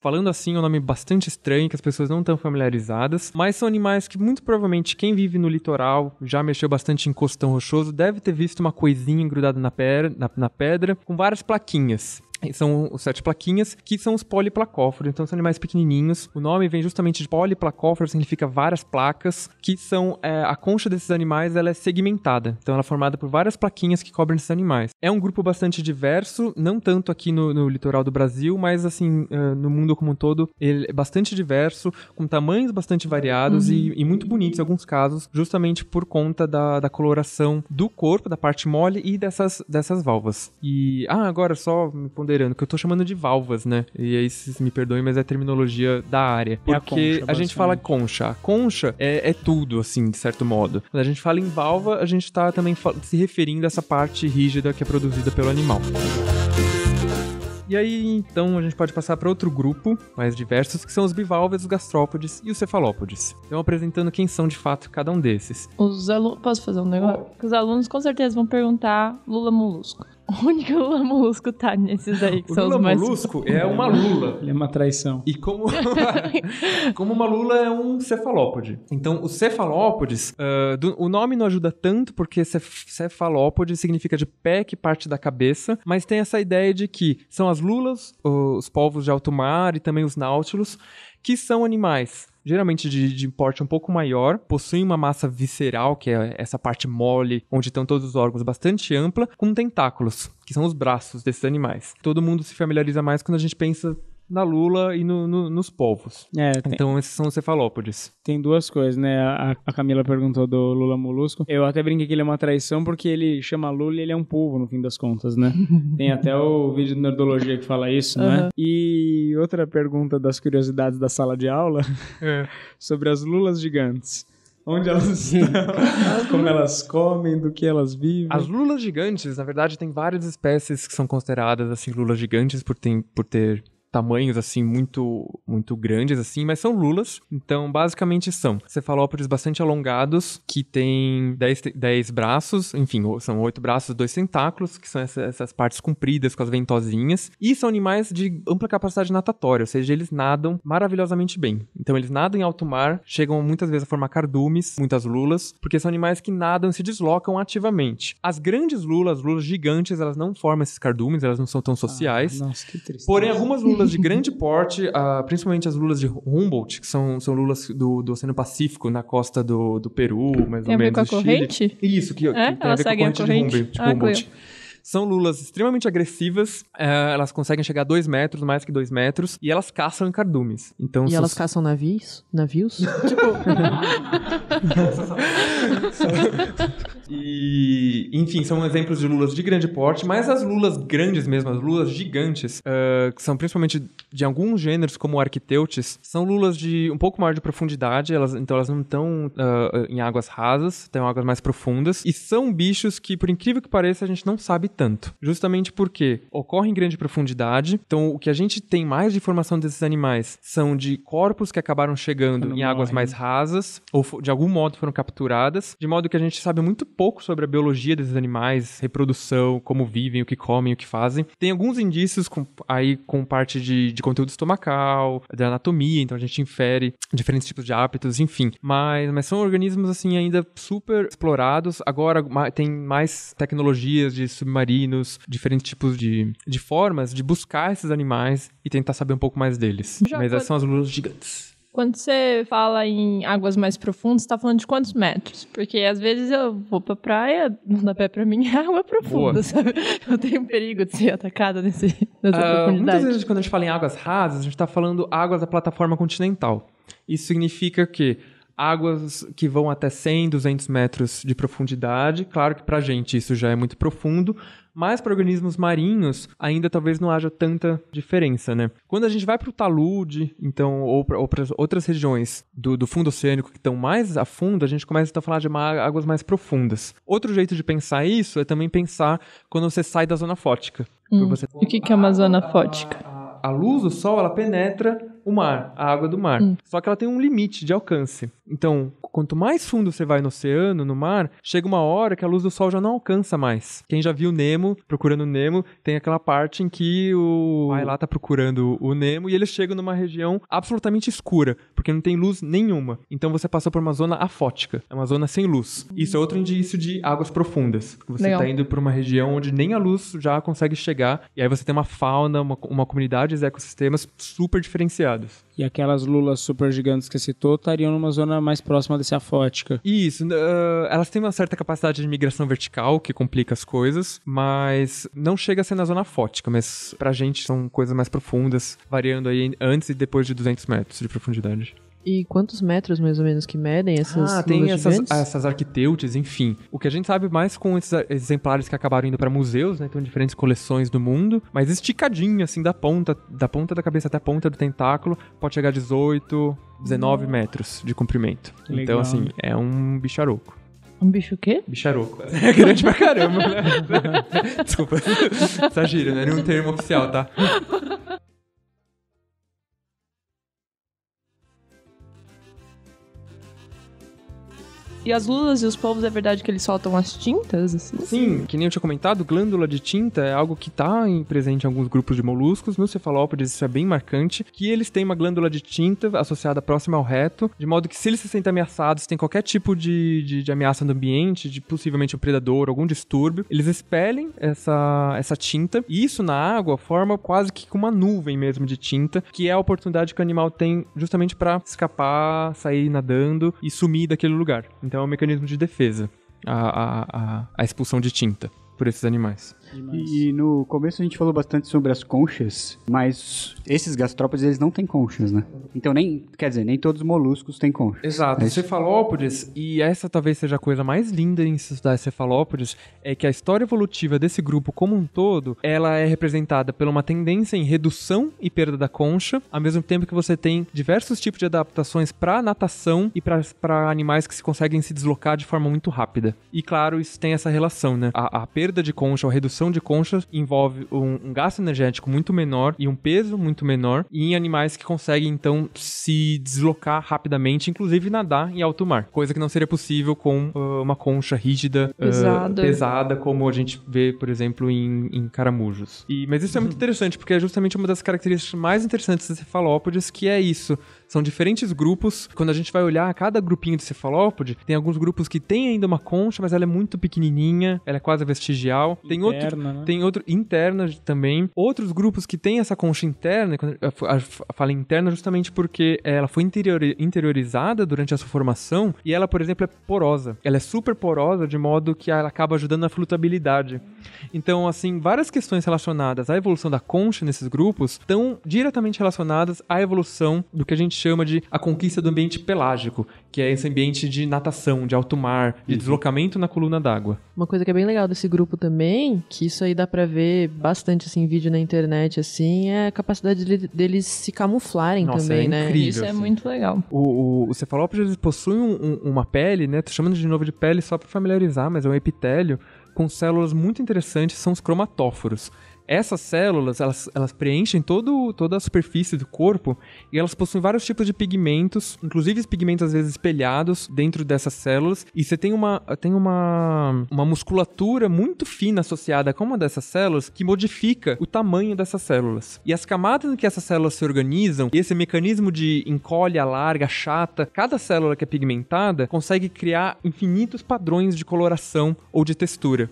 Falando assim, é um nome bastante estranho, que as pessoas não estão familiarizadas, mas são animais que muito provavelmente quem vive no litoral, já mexeu bastante em costão rochoso, deve ter visto uma coisinha grudada na, na, na pedra, com várias plaquinhas. são os sete plaquinhas, que são os poliplacóforos. Então são animais pequenininhos. O nome vem justamente de poliplacóforo, significa várias placas, que são é, a concha desses animais ela é segmentada. Então ela é formada por várias plaquinhas que cobrem esses animais. É um grupo bastante diverso, não tanto aqui no, no litoral do Brasil, mas assim é, no mundo como um todo ele é bastante diverso, com tamanhos bastante variados uhum. e, e, muito bonitos em alguns casos, justamente por conta da, da coloração do corpo, da parte mole e dessas, dessas valvas. E ah, agora só me ponder acelerando, que eu tô chamando de valvas, né? E aí vocês me perdoem, mas é a terminologia da área. Porque é a, concha, a gente fala concha. A concha é, é, tudo, assim, de certo modo. Quando a gente fala em valva, a gente tá também se referindo a essa parte rígida que é produzida pelo animal. E aí, então, a gente pode passar para outro grupo, mais diversos, que são os bivalves, os gastrópodes e os cefalópodes. Então, apresentando quem são de fato cada um desses. Os alunos. Posso fazer um negócio? Os alunos com certeza vão perguntar Lula Molusco. Onde que o Lula Molusco tá nesses aí? Que o são Lula os mais... Molusco é uma lula. Ele é uma traição. E como, como uma lula é um cefalópode. Então, os cefalópodes, uh, do, o nome não ajuda tanto, porque cef cefalópode significa de pé que parte da cabeça, mas tem essa ideia de que são as lulas, os povos de alto mar e também os náutilos, que são animais geralmente de, de porte um pouco maior, possuem uma massa visceral, que é essa parte mole, onde estão todos os órgãos, bastante ampla, com tentáculos, que são os braços desses animais. Todo mundo se familiariza mais quando a gente pensa na lula e no, no, nos povos. É, tem... Então esses são os cefalópodes. Tem duas coisas, né? A, a, Camila perguntou do lula molusco. Eu até brinquei que ele é uma traição porque ele chama lula e ele é um povo no fim das contas, né? tem até o vídeo de nerdologia que fala isso, uhum. né? E outra pergunta das curiosidades da sala de aula é. sobre as lulas gigantes onde elas estão, como elas comem, do que elas vivem. As lulas gigantes, na verdade, tem várias espécies que são consideradas assim lulas gigantes por, ter por ter tamanhos assim muito muito grandes assim, mas são lulas. Então, basicamente são cefalópodes bastante alongados que tem 10, braços, enfim, são oito braços, dois tentáculos, que são essas partes compridas com as ventosinhas, e são animais de ampla capacidade natatória, ou seja, eles nadam maravilhosamente bem. Então, eles nadam em alto mar, chegam muitas vezes a formar cardumes, muitas lulas, porque são animais que nadam e se deslocam ativamente. As grandes lulas, lulas gigantes, elas não formam esses cardumes, elas não são tão ah, sociais. Ah, nossa, que triste. Porém, algumas lulas lulas de grande porte, uh, principalmente as lulas de Humboldt, que são, são lulas do, do Oceano Pacífico, na costa do, do Peru, mais tem ou menos. É? Tem a ver com a corrente? Chile. Isso, que, é? que tem Ela a ver com a corrente, corrente? de Humboldt. Ah, Humboldt. São lulas extremamente agressivas, é, elas conseguem chegar a dois metros, mais que dois metros, e elas caçam em cardumes. Então, e elas os... caçam navios? Navios? tipo... e, enfim, são exemplos de lulas de grande porte, mas as lulas grandes mesmo, as lulas gigantes, uh, que são principalmente de alguns gêneros, como arquiteutes, são lulas de um pouco maior de profundidade, elas, então elas não estão uh, eh, em águas rasas, têm águas mais profundas, e são bichos que, por incrível que pareça, a gente não sabe tanto. Justamente porque ocorre em grande profundidade, então o que a gente tem mais de informação desses animais são de corpos que acabaram chegando em águas morre. mais rasas, ou de algum modo foram capturadas, de modo que a gente sabe muito pouco sobre a biologia desses animais, reprodução, como vivem, o que comem, o que fazem. Tem alguns indícios com, aí com parte de, de conteúdo estomacal, da anatomia, então a gente infere diferentes tipos de hábitos, enfim. Mas, mas são organismos, assim, ainda super explorados. Agora tem mais tecnologias de submarinos dançarinos, diferentes tipos de, de formas de buscar esses animais e tentar saber um pouco mais deles. Já Mas quando... essas são as lulas gigantes. Quando você fala em águas mais profundas, você tá falando de quantos metros? Porque às vezes eu vou pra praia, não dá pé pra mim, é água profunda, Boa. sabe? Eu tenho perigo de ser atacada nesse, nessa uh, profundidade. Muitas vezes quando a gente fala em águas rasas, a gente está falando águas da plataforma continental. Isso significa que águas que vão até 100, 200 metros de profundidade. Claro que para a gente isso já é muito profundo, mas para organismos marinhos ainda talvez não haja tanta diferença, né? Quando a gente vai para o talude, então, ou para outras regiões do, do, fundo oceânico que estão mais a fundo, a gente começa então, a falar de águas mais profundas. Outro jeito de pensar isso é também pensar quando você sai da zona fótica. Hum. Você... O que, que é uma zona fótica? a luz do sol ela penetra o mar, a água do mar. Hum. Só que ela tem um limite de alcance. Então, quanto mais fundo você vai no oceano, no mar, chega uma hora que a luz do sol já não alcança mais. Quem já viu Nemo, procurando Nemo, tem aquela parte em que o Ailá lá tá procurando o Nemo e eles chegam numa região absolutamente escura, porque não tem luz nenhuma. Então você passou por uma zona afótica, é uma zona sem luz. Isso é outro indício de águas profundas. Você Legal. tá indo para uma região onde nem a luz já consegue chegar e aí você tem uma fauna, uma, uma comunidade ecossistemas super diferenciados. E aquelas lulas super gigantes que citou estariam numa zona mais próxima desse afótica. Isso, uh, elas têm uma certa capacidade de migração vertical, que complica as coisas, mas não chega a ser na zona afótica, mas pra gente são coisas mais profundas, variando aí antes e depois de 200 metros de profundidade. E quantos metros mais ou menos que medem essas Ah, tem essas, ah, essas arquiteutes, enfim. O que a gente sabe mais com esses exemplares que acabaram indo para museus, né? Então, diferentes coleções do mundo, mas esticadinho, assim, da ponta, da ponta da cabeça até a ponta do tentáculo, pode chegar a 18, 19 hum. metros de comprimento. Então, legal. Então, assim, é um bicharoco. Um bicho o quê? Bicharoco. É grande pra caramba, Desculpa. Exagero, né? não é Nenhum termo oficial, tá? E as lulas e os polvos é verdade que eles soltam as tintas, assim? Sim, que nem eu tinha comentado, glândula de tinta é algo que tá em, presente em alguns grupos de moluscos. No cefalópodes isso é bem marcante, que eles têm uma glândula de tinta associada próxima ao reto, de modo que se eles se sentem ameaçados, tem qualquer tipo de, de, de ameaça no ambiente, de possivelmente um predador, algum distúrbio, eles expelem essa, essa tinta, e isso na água forma quase que uma nuvem mesmo de tinta, que é a oportunidade que o animal tem justamente para escapar, sair nadando e sumir daquele lugar. Então então é um mecanismo de defesa a, a, a, a expulsão de tinta por esses animais. E no começo a gente falou bastante sobre as conchas, mas esses gastrópodes eles não têm conchas, né? Então nem, quer dizer, nem todos os moluscos têm conchas. Exato. É cefalópodes, e essa talvez seja a coisa mais linda em se estudar cefalópodes, é que a história evolutiva desse grupo como um todo, ela é representada pela uma tendência em redução e perda da concha, ao mesmo tempo que você tem diversos tipos de adaptações para natação e para animais que se conseguem se deslocar de forma muito rápida. E claro, isso tem essa relação, né? A, a perda de concha ou a redução de conchas envolve um, um gasto energético muito menor e um peso muito menor em animais que conseguem então se deslocar rapidamente, inclusive nadar em alto mar, coisa que não seria possível com uh, uma concha rígida, uh, pesada, como a gente vê, por exemplo, em, em caramujos. E, mas isso é muito interessante porque é justamente uma das características mais interessantes das cefalópodes, que é isso. São diferentes grupos. Quando a gente vai olhar cada grupinho de cefalópode, tem alguns grupos que tem ainda uma concha, mas ela é muito pequenininha, ela é quase vestigial. Tem interna, outro, né? tem outro interna também. Outros grupos que tem essa concha interna, a fala interna justamente porque ela foi interiorizada durante a sua formação e ela, por exemplo, é porosa. Ela é super porosa de modo que ela acaba ajudando na flutabilidade. Então, assim, várias questões relacionadas à evolução da concha nesses grupos estão diretamente relacionadas à evolução do que a gente chama de a conquista do ambiente pelágico, que é esse ambiente de natação, de alto mar, de uhum. deslocamento na coluna d'água. Uma coisa que é bem legal desse grupo também, que isso aí dá para ver bastante assim vídeo na internet assim, é a capacidade de, deles se camuflarem Nossa, também, é né? Incrível, isso é assim. é muito legal. O, o, o cefalópode possui um, um, uma pele, né? Tô chamando de novo de pele só para familiarizar, mas é um epitélio com células muito interessantes, são os cromatóforos. Essas células, elas, elas preenchem todo, toda a superfície do corpo e elas possuem vários tipos de pigmentos, inclusive pigmentos às vezes espelhados dentro dessas células. E você tem uma, tem uma, uma musculatura muito fina associada a uma dessas células que modifica o tamanho dessas células. E as camadas em que essas células se organizam, e esse mecanismo de encolhe, alarga, chata, cada célula que é pigmentada consegue criar infinitos padrões de coloração ou de textura.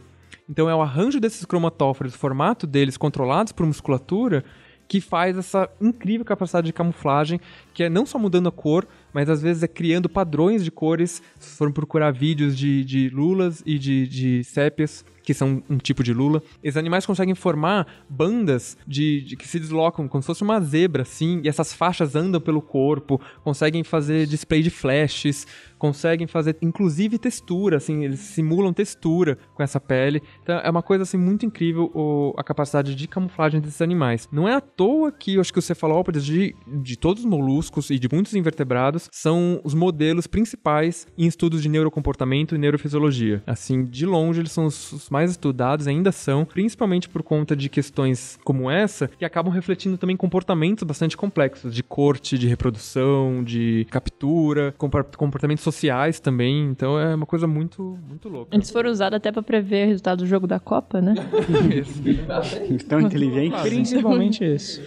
Então é o arranjo desses cromatóforos, o formato deles controlados por musculatura, que faz essa incrível capacidade de camuflagem, que é não só mudando a cor, mas às vezes é criando padrões de cores. Se vocês forem procurar vídeos de, de lulas e de, de sépias, que são um tipo de lula, esses animais conseguem formar bandas de, de, que se deslocam como se fosse uma zebra, assim, e essas faixas andam pelo corpo, conseguem fazer display de flashes, conseguem fazer, inclusive, textura, assim, eles simulam textura com essa pele. Então é uma coisa, assim, muito incrível o, a capacidade de camuflagem desses animais. Não é à toa que eu acho que os cefalópodes de, de todos os moluscos e de muitos invertebrados são os modelos principais em estudos de neurocomportamento e neurofisiologia. Assim, de longe, eles são os, os mais estudados, ainda são, principalmente por conta de questões como essa, que acabam refletindo também comportamentos bastante complexos, de corte, de reprodução, de captura, comportamento social sociais também, então é uma coisa muito, muito louca. Eles foram usados até para prever o resultado do jogo da Copa, né? isso. Tão inteligente. Principalmente isso.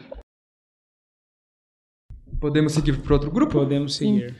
Podemos seguir para outro grupo? Podemos seguir. Sim.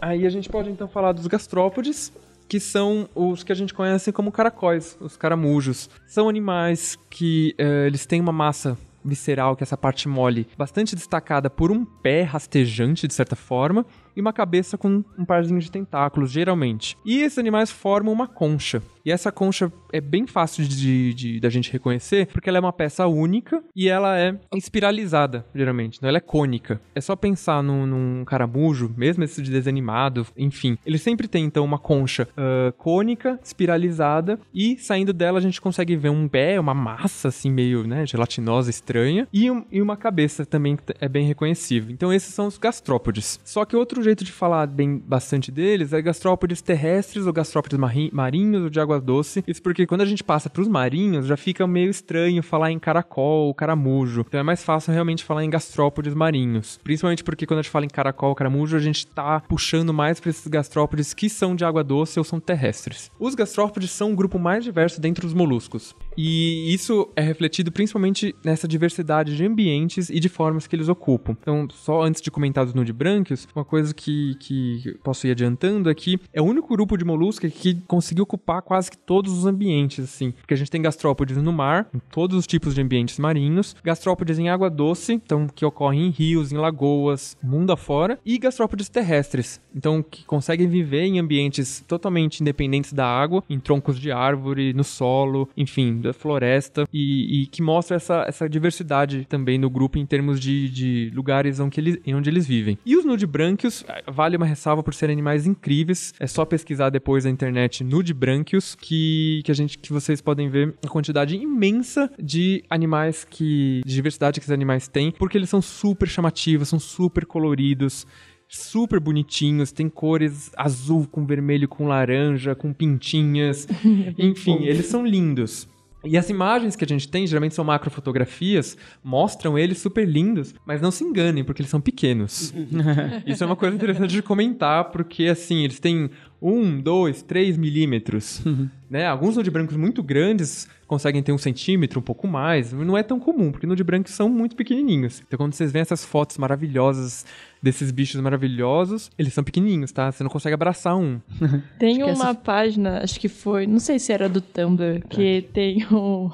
Aí a gente pode então falar dos gastrópodes, que são os que a gente conhece como caracóis, os caramujos. São animais que uh, eles têm uma massa visceral, que é essa parte mole, bastante destacada por um pé rastejante, de certa forma, e uma cabeça com um parzinho de tentáculos, geralmente. E esses animais formam uma concha. E essa concha é bem fácil de, de, da gente reconhecer, porque ela é uma peça única e ela é espiralizada, geralmente. Então ela é cônica. É só pensar num, num caramujo, mesmo esse de desanimado, enfim. Ele sempre tem, então, uma concha uh, cônica, espiralizada, e saindo dela a gente consegue ver um pé, uma massa, assim, meio, né, gelatinosa, estranha, e, um, e uma cabeça também que é bem reconhecível. Então esses são os gastrópodes. Só que outro jeito de falar bem bastante deles é gastrópodes terrestres, ou gastrópodes marinhos, ou de água água doce. Isso porque quando a gente passa pros marinhos, já fica meio estranho falar em caracol, caramujo. Então é mais fácil realmente falar em gastrópodes marinhos. Principalmente porque quando a gente fala em caracol, caramujo, a gente tá puxando mais para esses gastrópodes que são de água doce ou são terrestres. Os gastrópodes são o grupo mais diverso dentre os moluscos. E isso é refletido principalmente nessa diversidade de ambientes e de formas que eles ocupam. Então, só antes de comentar dos nudibranquios, uma coisa que, que posso ir adiantando é que é o único grupo de molusca que conseguiu ocupar quase que todos os ambientes, assim. Porque a gente tem gastrópodes no mar, em todos os tipos de ambientes marinhos, gastrópodes em água doce, então que ocorrem em rios, em lagoas, mundo afora, e gastrópodes terrestres, então que conseguem viver em ambientes totalmente independentes da água, em troncos de árvore, no solo, enfim, da floresta e, e que mostra essa, essa diversidade também no grupo em termos de, de lugares onde eles, onde eles vivem. E os nudibrânquios, eh, vale uma ressalva por serem animais incríveis, é só pesquisar depois na internet nude que, que a gente que vocês podem ver a quantidade imensa de animais que de diversidade que esses animais têm, porque eles são super chamativos, são super coloridos super bonitinhos, tem cores azul com vermelho com laranja, com pintinhas. Enfim, eles são lindos. E as imagens que a gente tem, geralmente são macrofotografias, mostram eles super lindos, mas não se enganem, porque eles são pequenos. Uhum. Isso é uma coisa interessante de comentar, porque assim, eles têm um, dois, três milímetros. Uhum. Né? Alguns nudibranquios muito grandes conseguem ter um centímetro, um pouco mais. Não é tão comum, porque brancos são muito pequenininhos. Então quando vocês veem essas fotos maravilhosas desses bichos maravilhosos, eles são pequenininhos, tá? Você não consegue abraçar um. Tem uma essa... página, acho que foi, não sei se era do Tumblr, que é. tem um,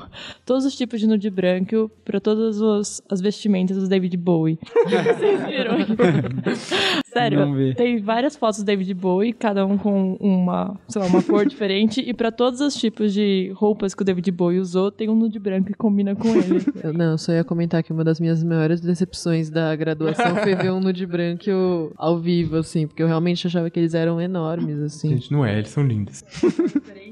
todos os tipos de nude branco para todas as vestimentas do David Bowie. Vocês viram? Sério, tem várias fotos do David Bowie, cada um com um, uma, sei lá, uma cor diferente. E para todos os tipos de roupas que o David Bowie usou, tem um nude branco que combina com ele. Eu, não, eu só ia comentar que uma das minhas maiores decepções da graduação foi ver um nude branco ao vivo, assim, porque eu realmente achava que eles eram enormes, assim. Gente, não é, eles são lindos.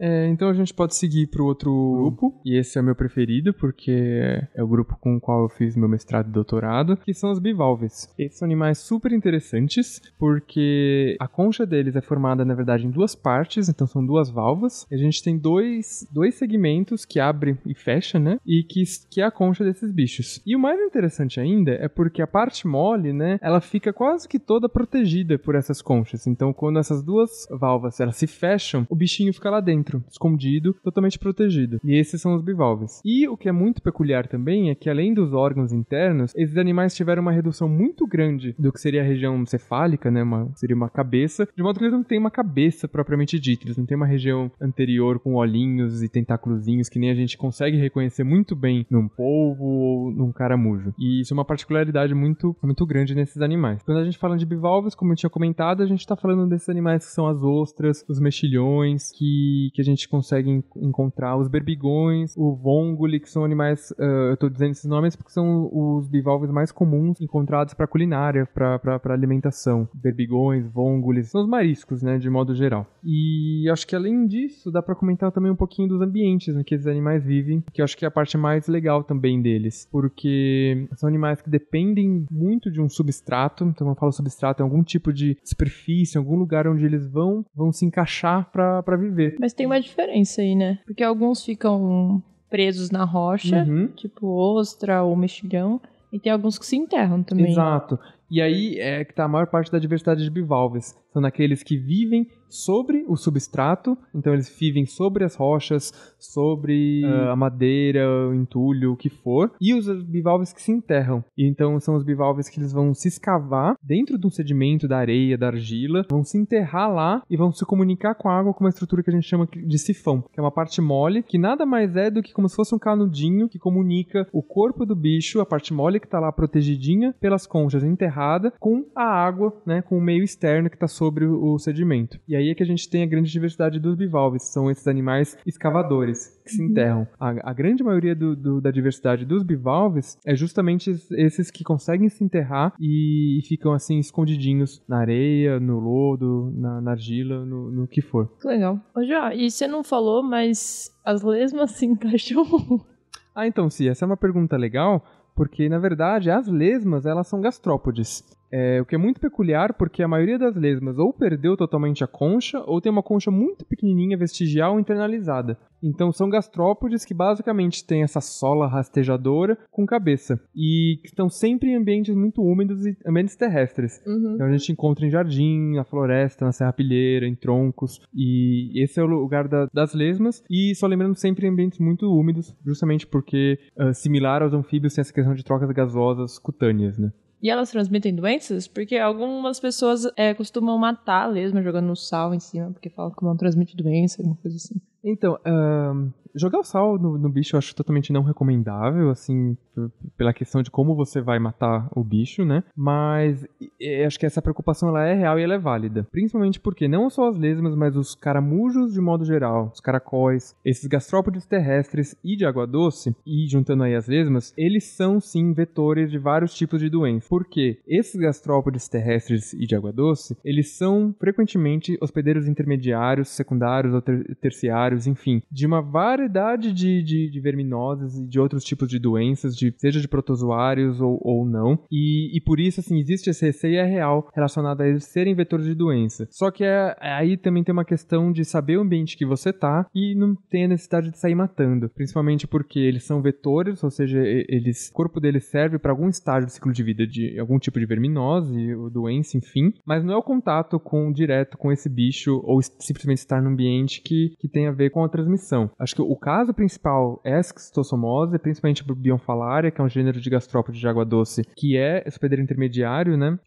É, então a gente pode seguir para o outro grupo, e esse é o meu preferido, porque é o grupo com o qual eu fiz meu mestrado e doutorado, que são os bivalves. Esses são animais super interessantes, porque a concha deles é formada, na verdade, em duas partes, então são duas valvas. A gente tem dois, dois segmentos que abre e fecha, né? E que, que é a concha desses bichos. E o mais interessante ainda é porque a parte mole, né? Ela fica quase que toda protegida por essas conchas. Então, quando essas duas valvas elas se fecham, o bichinho fica lá dentro dentro, escondido, totalmente protegido. E esses são os bivalves. E o que é muito peculiar também é que, além dos órgãos internos, esses animais tiveram uma redução muito grande do que seria a região cefálica, né? Uma, seria uma cabeça, de modo que eles não têm uma cabeça propriamente dita, eles não têm uma região anterior com olhinhos e tentáculos que nem a gente consegue reconhecer muito bem num polvo ou num caramujo. E isso é uma particularidade muito, muito grande nesses animais. Quando a gente fala de bivalves, como eu tinha comentado, a gente está falando desses animais que são as ostras, os mexilhões, que, que que a gente consegue encontrar os berbigões, o vongole, que são animais, uh, eu estou dizendo esses nomes porque são os bivalves mais comuns encontrados para culinária, para alimentação. Berbigões, vongoles, são os mariscos, né, de modo geral. E acho que além disso, dá para comentar também um pouquinho dos ambientes em né, que esses animais vivem, que eu acho que é a parte mais legal também deles, porque são animais que dependem muito de um substrato, então quando eu falo substrato, é algum tipo de superfície, algum lugar onde eles vão, vão se encaixar para viver. Mas tem uma diferença aí, né? Porque alguns ficam presos na rocha, uhum. tipo ostra ou mexilhão, e tem alguns que se enterram também. Exato. E aí é que está a maior parte da diversidade de bivalves. São aqueles que vivem sobre o substrato, então eles vivem sobre as rochas, sobre uh, a madeira, o entulho, o que for, e os bivalves que se enterram. E então são os bivalves que eles vão se escavar dentro do sedimento, da areia, da argila, vão se enterrar lá e vão se comunicar com a água com uma estrutura que a gente chama de sifão, que é uma parte mole, que nada mais é do que como se fosse um canudinho que comunica o corpo do bicho, a parte mole que está lá protegidinha, pelas conchas enterradas errada com a água, né, com o meio externo que está sobre o sedimento. E aí é que a gente tem a grande diversidade dos bivalves, são esses animais escavadores que se uhum. enterram. A, a grande maioria do, do, da diversidade dos bivalves é justamente esses que conseguem se enterrar e, e ficam assim escondidinhos na areia, no lodo, na, na argila, no, no, que for. Que legal. Ô, João, e você não falou, mas as lesmas se encaixam? Ah, então, se essa é uma pergunta legal, porque na verdade as lesmas elas são gastrópodes. É, o que é muito peculiar porque a maioria das lesmas ou perdeu totalmente a concha ou tem uma concha muito pequenininha vestigial internalizada. Então são gastrópodes que basicamente têm essa sola rastejadora com cabeça e que estão sempre em ambientes muito úmidos e ambientes terrestres. Uhum. Então a gente encontra em jardim, na floresta, na serrapilheira, em troncos e esse é o lugar da, das lesmas e só lembrando sempre em ambientes muito úmidos, justamente porque uh, similar aos anfíbios tem essa questão de trocas gasosas cutâneas, né? E elas transmitem doenças? Porque algumas pessoas é, costumam matar a lesma jogando sal em cima, porque falam que não transmite doença, alguma coisa assim. Então, jogar o sal no, no, bicho eu acho totalmente não recomendável, assim, pela questão de como você vai matar o bicho, né? Mas acho que essa preocupação ela é real e ela é válida. Principalmente porque não só as lesmas, mas os caramujos de modo geral, os caracóis, esses gastrópodes terrestres e de água doce, e juntando aí as lesmas, eles são sim vetores de vários tipos de doenças. Porque esses gastrópodes terrestres e de água doce, eles são frequentemente hospedeiros intermediários, secundários ou ter terciários enfim, de uma variedade de, de, de verminoses e de outros tipos de doenças, de, seja de protozoários ou, ou não. E, e por isso, assim, existe esse receio é real relacionado a eles serem vetores de doença. Só que é, é, aí também tem uma questão de saber o ambiente que você tá e não ter a necessidade de sair matando, principalmente porque eles são vetores, ou seja, eles, o corpo deles serve para algum estágio do ciclo de vida de algum tipo de verminose ou doença, enfim, mas não é o contato com direto com esse bicho ou simplesmente estar num ambiente que, que tenha ver com a transmissão. Acho que o caso principal é a esquistossomose, principalmente por bionfalária, que é um gênero de gastrópode de água doce, que é hospedeiro intermediário, né,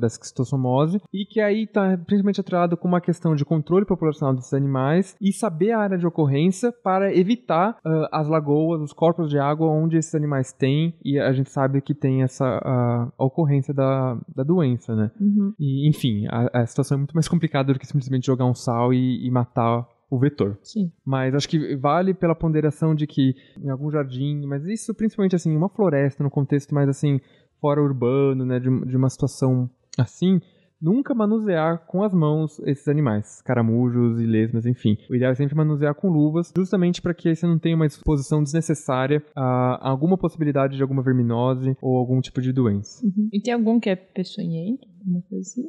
da esquistossomose, e que aí está principalmente atrelado com uma questão de controle populacional desses animais e saber a área de ocorrência para evitar uh, as lagoas, os corpos de água onde esses animais têm, e a gente sabe que tem essa uh, ah, a ocorrência da, da doença, né? Uhum. E, enfim, a, a, situação é muito mais complicada do que simplesmente jogar um sal e, e matar o vetor. Sim. Mas acho que vale pela ponderação de que em algum jardim, mas isso principalmente assim, uma floresta, no contexto mais assim, fora urbano, né, de, de uma situação assim, nunca manusear com as mãos esses animais, caramujos e lesmas, enfim. O ideal é sempre manusear com luvas, justamente para que você não tenha uma exposição desnecessária a alguma possibilidade de alguma verminose ou algum tipo de doença. Uhum. E tem algum que é peçonhento? Alguma coisa assim?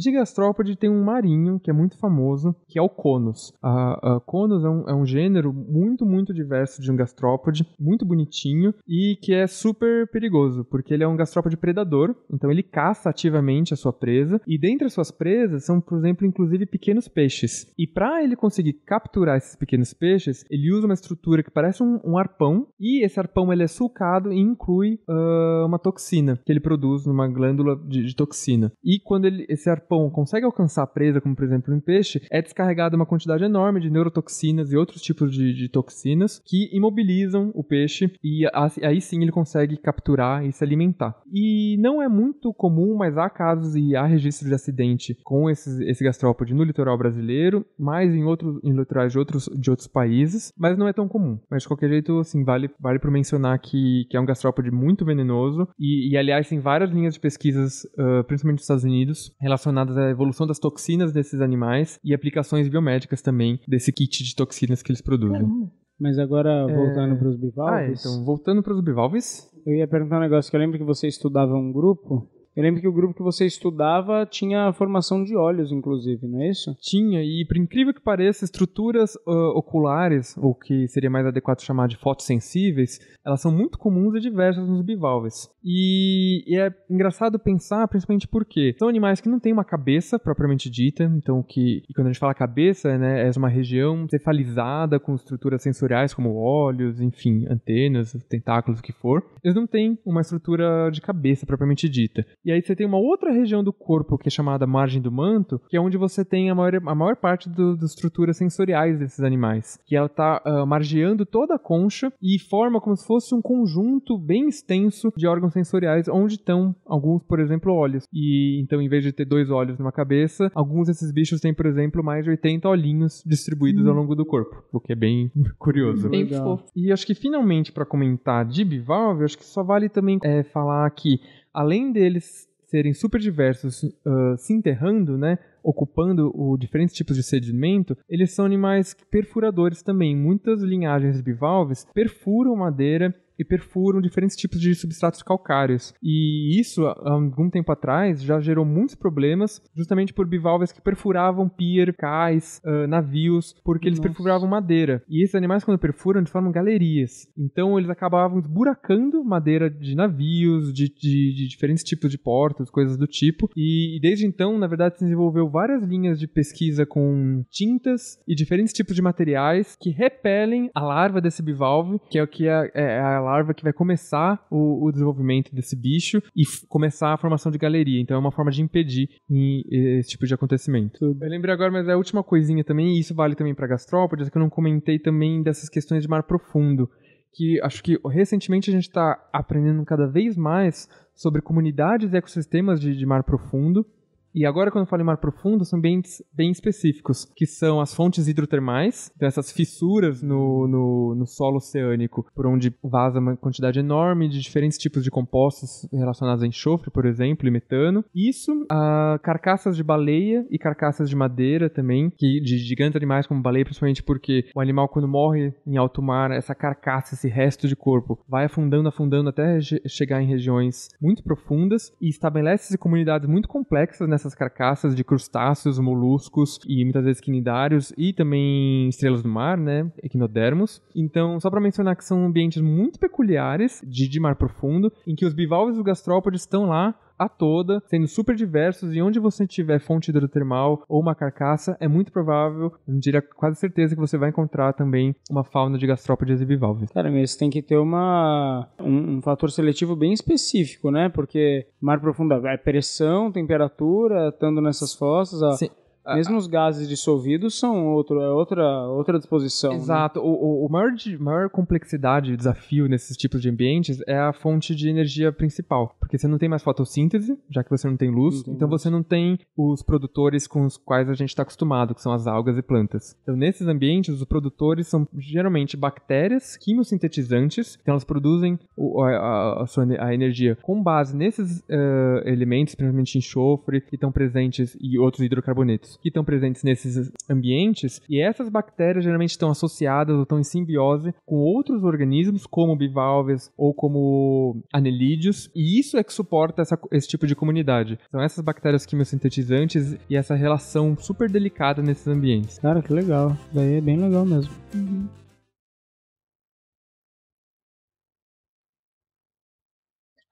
De gastrópode tem um marinho que é muito famoso, que é o conos. A, a conos é um, é um gênero muito, muito diverso de um gastrópode, muito bonitinho e que é super perigoso, porque ele é um gastrópode predador, então ele caça ativamente a sua presa e dentre as suas presas são, por exemplo, inclusive pequenos peixes. E para ele conseguir capturar esses pequenos peixes, ele usa uma estrutura que parece um, um arpão e esse arpão ele é sulcado e inclui uh, uma toxina que ele produz numa glândula de, de toxina. E quando ele, esse arpão consegue alcançar a presa, como por exemplo um peixe, é descarregada uma quantidade enorme de neurotoxinas e outros tipos de, de toxinas que imobilizam o peixe e aí sim ele consegue capturar e se alimentar. E não é muito comum, mas há casos e há registros de acidente com esses, esse gastrópode no litoral brasileiro, mais em outros em litorais de outros, de outros países, mas não é tão comum. Mas de qualquer jeito, assim, vale, vale para mencionar que, que é um gastrópode muito venenoso e, e aliás, tem várias linhas de pesquisas, uh, principalmente nos Estados Unidos, relacionadas relacionadas à evolução das toxinas desses animais e aplicações biomédicas também desse kit de toxinas que eles produzem. Mas agora, é. voltando é... para os bivalves. Ah, é, então, voltando para os bivalves. Eu ia perguntar um negócio que eu lembro que você estudava um grupo eu lembro que o grupo que você estudava tinha formação de olhos, inclusive, não é isso? Tinha, e por incrível que pareça, estruturas uh, oculares, ou que seria mais adequado chamar de fotossensíveis, elas são muito comuns e diversas nos bivalves. E, e é engraçado pensar, principalmente porque são animais que não têm uma cabeça propriamente dita, então que quando a gente fala cabeça, né, é uma região cefalizada com estruturas sensoriais como olhos, enfim, antenas, tentáculos, o que for. Eles não têm uma estrutura de cabeça propriamente dita. E aí você tem uma outra região do corpo que é chamada margem do manto, que é onde você tem a maior, a maior parte das estruturas sensoriais desses animais, que ela está uh, ah, margeando toda a concha e forma como se fosse um conjunto bem extenso de órgãos sensoriais, onde estão alguns, por exemplo, olhos. E então, em vez de ter dois olhos numa cabeça, alguns desses bichos têm, por exemplo, mais de 80 olhinhos distribuídos hum. ao longo do corpo, o que é bem curioso. Bem fofo. E acho que finalmente, para comentar de bivalve, acho que só vale também é, falar que além deles serem super diversos uh, se enterrando, né, ocupando o, diferentes tipos de sedimento, eles são animais perfuradores também. Muitas linhagens bivalves perfuram madeira e perfuram diferentes tipos de substratos calcários. E isso, há algum tempo atrás, já gerou muitos problemas, justamente por bivalves que perfuravam pier, cais, uh, navios, porque Nossa. eles perfuravam madeira. E esses animais, quando perfuram, eles formam galerias. Então, eles acabavam buracando madeira de navios, de, de, de diferentes tipos de portas, coisas do tipo. E, e desde então, na verdade, se desenvolveu várias linhas de pesquisa com tintas e diferentes tipos de materiais que repelem a larva desse bivalve, que é o que é, é a larva que vai começar o, o desenvolvimento desse bicho e começar a formação de galeria. Então é uma forma de impedir em, esse tipo de acontecimento. Tudo. Eu lembrei agora, mas é a última coisinha também, e isso vale também para gastrópodes, é que eu não comentei também dessas questões de mar profundo que acho que recentemente a gente está aprendendo cada vez mais sobre comunidades e ecossistemas de, de, mar profundo e agora, quando eu falo em mar profundo, são ambientes bem específicos, que são as fontes hidrotermais, então essas fissuras no, no, no, solo oceânico, por onde vaza uma quantidade enorme de diferentes tipos de compostos relacionados a enxofre, por exemplo, e metano. Isso, a ah, carcaças de baleia e carcaças de madeira também, que de gigantes animais como baleia, principalmente porque o animal, quando morre em alto mar, essa carcaça, esse resto de corpo, vai afundando, afundando até chegar em regiões muito profundas e estabelece-se comunidades muito complexas, né? nessas carcaças de crustáceos, moluscos e muitas vezes quinidários e também estrelas do mar, né? Equinodermos. Então, só para mencionar que são ambientes muito peculiares de, de mar profundo, em que os bivalves e os gastrópodes estão lá a toda, sendo super diversos, e onde você tiver fonte hidrotermal ou uma carcaça, é muito provável, eu diria quase certeza, que você vai encontrar também uma fauna de gastrópodes e bivalves. Cara, mas tem que ter uma, um, um, fator seletivo bem específico, né? Porque mar profundo é pressão, temperatura, estando nessas fossas, a, ah, Mesmo ah. os gases dissolvidos são outro, é outra, outra disposição. Né? Exato. Né? O, o, o maior, maior complexidade e desafio nesses tipos de ambientes é a fonte de energia principal. Porque você não tem mais fotossíntese, já que você não tem luz, Entendi. então você não tem os produtores com os quais a gente está acostumado, que são as algas e plantas. Então, nesses ambientes, os produtores são geralmente bactérias quimiosintetizantes, então elas produzem o, a, a, sua, a energia com base nesses uh, elementos, principalmente enxofre, que estão presentes e outros hidrocarbonetos que estão presentes nesses ambientes, e essas bactérias geralmente estão associadas ou estão em simbiose com outros organismos, como bivalves ou como anelídeos, e isso é que suporta essa, esse tipo de comunidade. São essas bactérias quimiosintetizantes e essa relação super delicada nesses ambientes. Cara, que legal. Daí é bem legal mesmo. Uhum.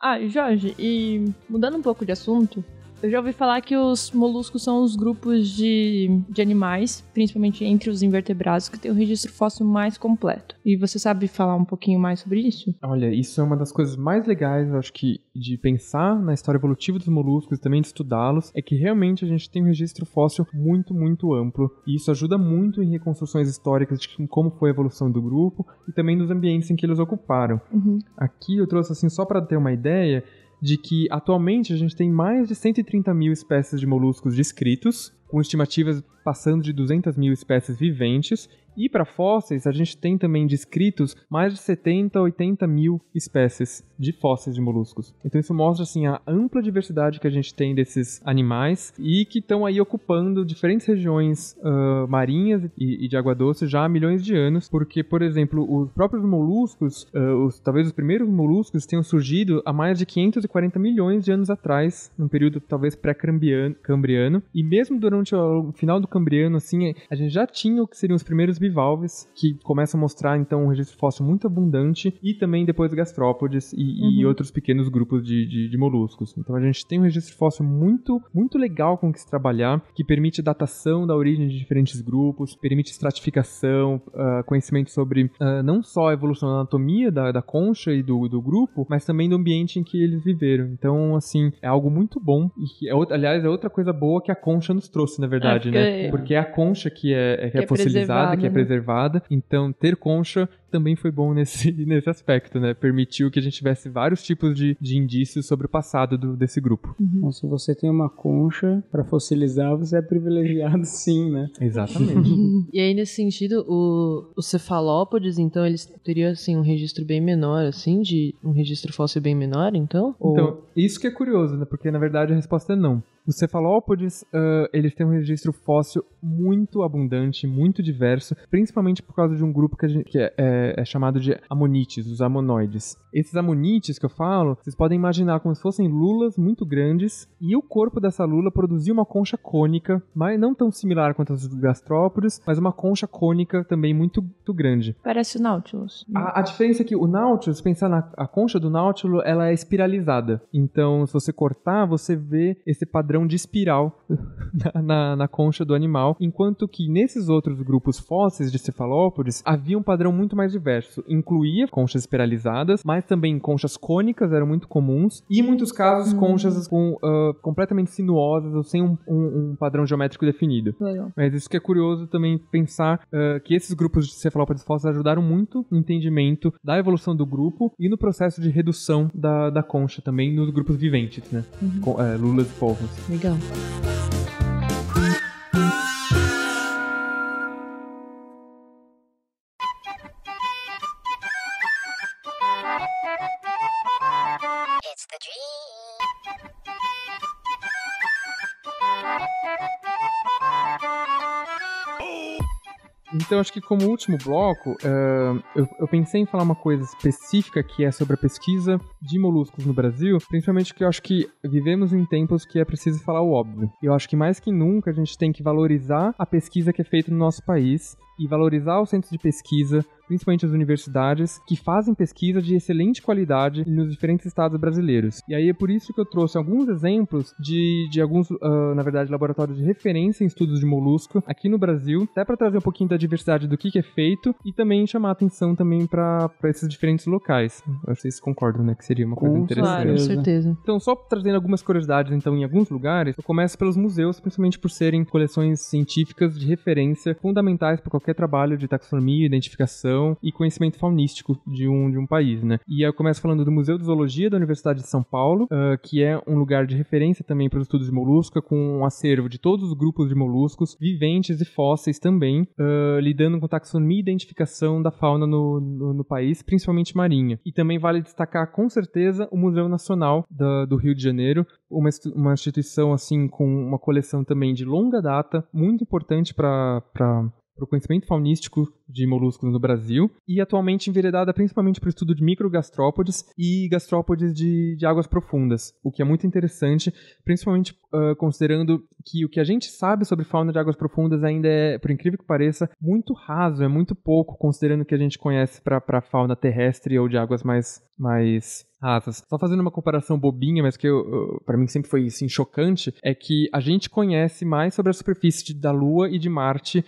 Ah, Jorge, e mudando um pouco de assunto, eu já ouvi falar que os moluscos são os grupos de, de animais, principalmente entre os invertebrados, que tem o registro fóssil mais completo. E você sabe falar um pouquinho mais sobre isso? Olha, isso é uma das coisas mais legais, eu acho que, de pensar na história evolutiva dos moluscos e também de estudá-los, é que realmente a gente tem um registro fóssil muito, muito amplo. E isso ajuda muito em reconstruções históricas de como foi a evolução do grupo e também dos ambientes em que eles ocuparam. Uhum. Aqui eu trouxe assim só para ter uma ideia de que atualmente a gente tem mais de 130 mil espécies de moluscos descritos, com estimativas passando de 200 mil espécies viventes, e para fósseis, a gente tem também descritos mais de 70, 80 mil espécies de fósseis de moluscos. Então isso mostra assim a ampla diversidade que a gente tem desses animais e que estão aí ocupando diferentes regiões uh, marinhas e, e, de água doce já há milhões de anos, porque por exemplo os próprios moluscos, uh, os, talvez os primeiros moluscos tenham surgido há mais de 540 milhões de anos atrás, num período talvez pré-cambriano, e mesmo durante o final do Cambriano assim a gente já tinha o que seriam os primeiros bivalves, que começa a mostrar então um registro fóssil muito abundante e também depois gastrópodes e, uhum. e outros pequenos grupos de, de, de, moluscos. Então a gente tem um registro fóssil muito, muito legal com que se trabalhar, que permite datação da origem de diferentes grupos, permite estratificação, uh, conhecimento sobre uh, não só a evolução da anatomia da, da concha e do, do grupo, mas também do ambiente em que eles viveram. Então, assim, é algo muito bom. E é, aliás, é outra coisa boa que a concha nos trouxe, na verdade, é porque, né? É. Porque é a concha que é, é que é, é fossilizada, que é Uhum. preservada. Então, ter concha também foi bom nesse, nesse aspecto, né? Permitiu que a gente tivesse vários tipos de, de indícios sobre o passado do, desse grupo. Uhum. Então, se você tem uma concha para fossilizar, você é privilegiado sim, né? Exatamente. e aí, nesse sentido, o, os cefalópodes, então, eles teriam, assim, um registro bem menor, assim, de um registro fóssil bem menor, então? Então, Ou... isso que é curioso, né? Porque, na verdade, a resposta é não. Os cefalópodes, uh, eles têm um registro fóssil muito abundante, muito diverso, principalmente por causa de um grupo que, gente, que é, é, é, chamado de amonites, os amonoides. Esses amonites que eu falo, vocês podem imaginar como se fossem lulas muito grandes e o corpo dessa lula produzia uma concha cônica, mas não tão similar quanto as dos gastrópodes, mas uma concha cônica também muito, muito grande. Parece o Nautilus. A, a, diferença é que o Nautilus, pensar na a concha do Nautilus, ela é espiralizada. Então, se você cortar, você vê esse padrão padrão de espiral na, na, na, concha do animal, enquanto que nesses outros grupos fósseis de cefalópodes havia um padrão muito mais diverso. Incluía conchas espiralizadas, mas também conchas cônicas eram muito comuns e, em muitos uhum. casos, hum. conchas com, uh, completamente sinuosas ou sem um, um, um padrão geométrico definido. Legal. Mas isso que é curioso também pensar uh, que esses grupos de cefalópodes fósseis ajudaram muito no entendimento da evolução do grupo e no processo de redução da, da concha também nos grupos viventes, né? Uhum. Com, uh, lulas e polvos. Legal. Então, acho que como último bloco, uh, eu, eu, pensei em falar uma coisa específica que é sobre a pesquisa de moluscos no Brasil, principalmente que eu acho que vivemos em tempos que é preciso falar o óbvio. Eu acho que mais que nunca a gente tem que valorizar a pesquisa que é feita no nosso país e valorizar os centros de pesquisa, principalmente as universidades, que fazem pesquisa de excelente qualidade nos diferentes estados brasileiros. E aí é por isso que eu trouxe alguns exemplos de, de alguns, uh, na verdade, laboratórios de referência em estudos de molusco aqui no Brasil, até para trazer um pouquinho da diversidade do que, que é feito e também chamar atenção também para esses diferentes locais. Vocês concordam, né? Que seria seria uma coisa com interessante. Claro, com certeza. Então, só trazendo algumas curiosidades, então, em alguns lugares, eu começo pelos museus, principalmente por serem coleções científicas de referência fundamentais para qualquer trabalho de taxonomia, identificação e conhecimento faunístico de um, de um país, né? E eu começo falando do Museu de Zoologia da Universidade de São Paulo, uh, que é um lugar de referência também para os estudos de molusca, com um acervo de todos os grupos de moluscos, viventes e fósseis também, uh, lidando com taxonomia e identificação da fauna no, no, no país, principalmente marinha. E também vale destacar com certeza certeza o Museu Nacional do, do Rio de Janeiro, uma, uma instituição assim com uma coleção também de longa data, muito importante para para o conhecimento faunístico de moluscos no Brasil e atualmente enveredada principalmente para o estudo de microgastrópodes e gastrópodes de, de, águas profundas, o que é muito interessante, principalmente uh, considerando que o que a gente sabe sobre fauna de águas profundas ainda é, por incrível que pareça, muito raso, é muito pouco considerando o que a gente conhece para a fauna terrestre ou de águas mais, mais raças. Só fazendo uma comparação bobinha, mas que para mim sempre foi assim, chocante, é que a gente conhece mais sobre a superfície de, da Lua e de Marte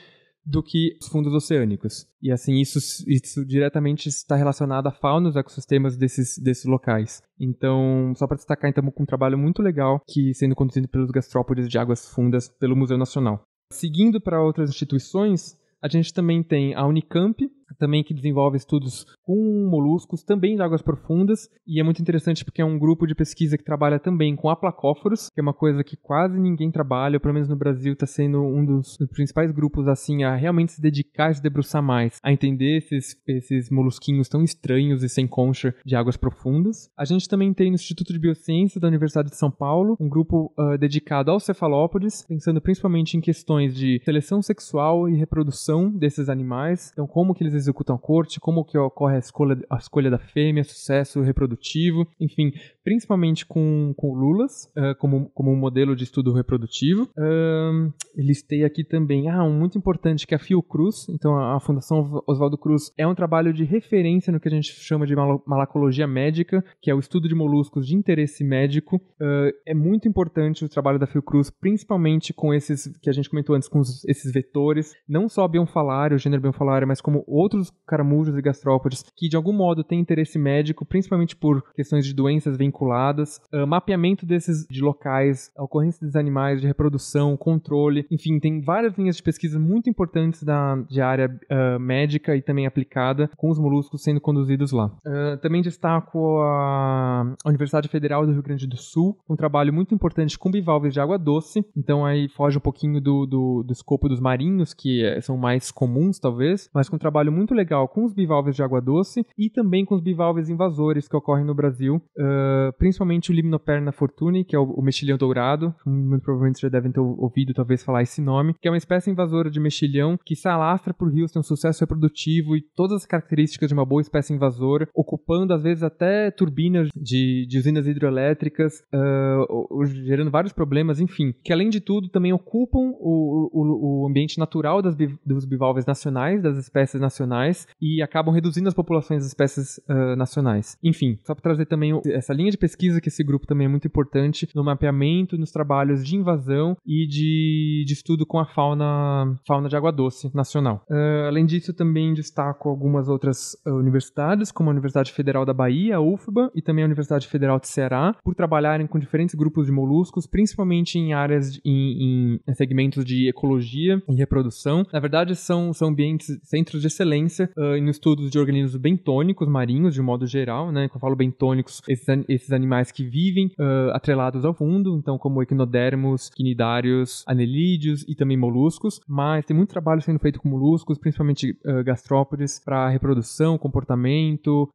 do que os fundos oceânicos. E assim, isso, isso diretamente está relacionado à fauna, aos ecossistemas desses, desses locais. Então, só para destacar, então, um trabalho muito legal que sendo conduzido pelos gastrópodes de águas fundas pelo Museu Nacional. Seguindo para outras instituições, a gente também tem a Unicamp, também que desenvolve estudos com moluscos, também de águas profundas, e é muito interessante porque é um grupo de pesquisa que trabalha também com aplacóforos, que é uma coisa que quase ninguém trabalha, ou pelo menos no Brasil está sendo um dos, principais grupos assim a realmente se dedicar, se debruçar mais, a entender esses, esses molusquinhos tão estranhos e sem concha de águas profundas. A gente também tem no Instituto de Biociência da Universidade de São Paulo um grupo uh, dedicado aos cefalópodes, pensando principalmente em questões de seleção sexual e reprodução desses animais, então como que eles executam a corte, como que ocorre a escolha, a escolha da fêmea, sucesso reprodutivo, enfim, principalmente com, com lulas, uh, como, como um modelo de estudo reprodutivo. Uh, listei aqui também, ah, um muito importante que é a Fiocruz, então a, a Fundação Oswaldo Cruz é um trabalho de referência no que a gente chama de mal malacologia médica, que é o estudo de moluscos de interesse médico. Uh, é muito importante o trabalho da Fiocruz, principalmente com esses que a gente comentou antes, com os, esses vetores, não só o gênero bionfalário, mas como outros outros caramujos e gastrópodes que de algum modo têm interesse médico, principalmente por questões de doenças vinculadas, uh, mapeamento desses de locais, ocorrência dos animais, de reprodução, controle, enfim, tem várias linhas de pesquisa muito importantes da, de área uh, médica e também aplicada com os moluscos sendo conduzidos lá. Uh, também destaco a Universidade Federal do Rio Grande do Sul, um trabalho muito importante com bivalves de água doce, então aí foge um pouquinho do, do, do escopo dos marinhos, que é, são mais comuns talvez, mas com um trabalho muito muito legal com os bivalves de água doce e também com os bivalves invasores que ocorrem no Brasil, uh, principalmente o Limnoperna fortune, que é o, o mexilhão dourado, muito provavelmente já devem ter ouvido talvez falar esse nome, que é uma espécie invasora de mexilhão que se alastra por rios, tem um sucesso reprodutivo e todas as características de uma boa espécie invasora, ocupando às vezes até turbinas de, de usinas hidrelétricas, uh, gerando vários problemas, enfim, que além de tudo também ocupam o, o, o ambiente natural das, dos bivalves nacionais, das espécies nacionais e acabam reduzindo as populações das espécies uh, nacionais. Enfim, só para trazer também essa linha de pesquisa, que esse grupo também é muito importante no mapeamento, nos trabalhos de invasão e de, de estudo com a fauna, fauna de água doce nacional. Uh, além disso, também destaco algumas outras universidades, como a Universidade Federal da Bahia, a UFBA, e também a Universidade Federal de Ceará, por trabalharem com diferentes grupos de moluscos, principalmente em áreas, de, em, em segmentos de ecologia e reprodução. Na verdade, são, são ambientes, centros de excelência em uh, ah, no estudo de organismos bentônicos marinhos, de modo geral, né? Quando eu falo bentônicos, esses, esses animais que vivem uh, atrelados ao fundo, então como equinodermos, quinidários, anelídeos e também moluscos, mas tem muito trabalho sendo feito com moluscos, principalmente uh, gastrópodes, para reprodução, comportamento,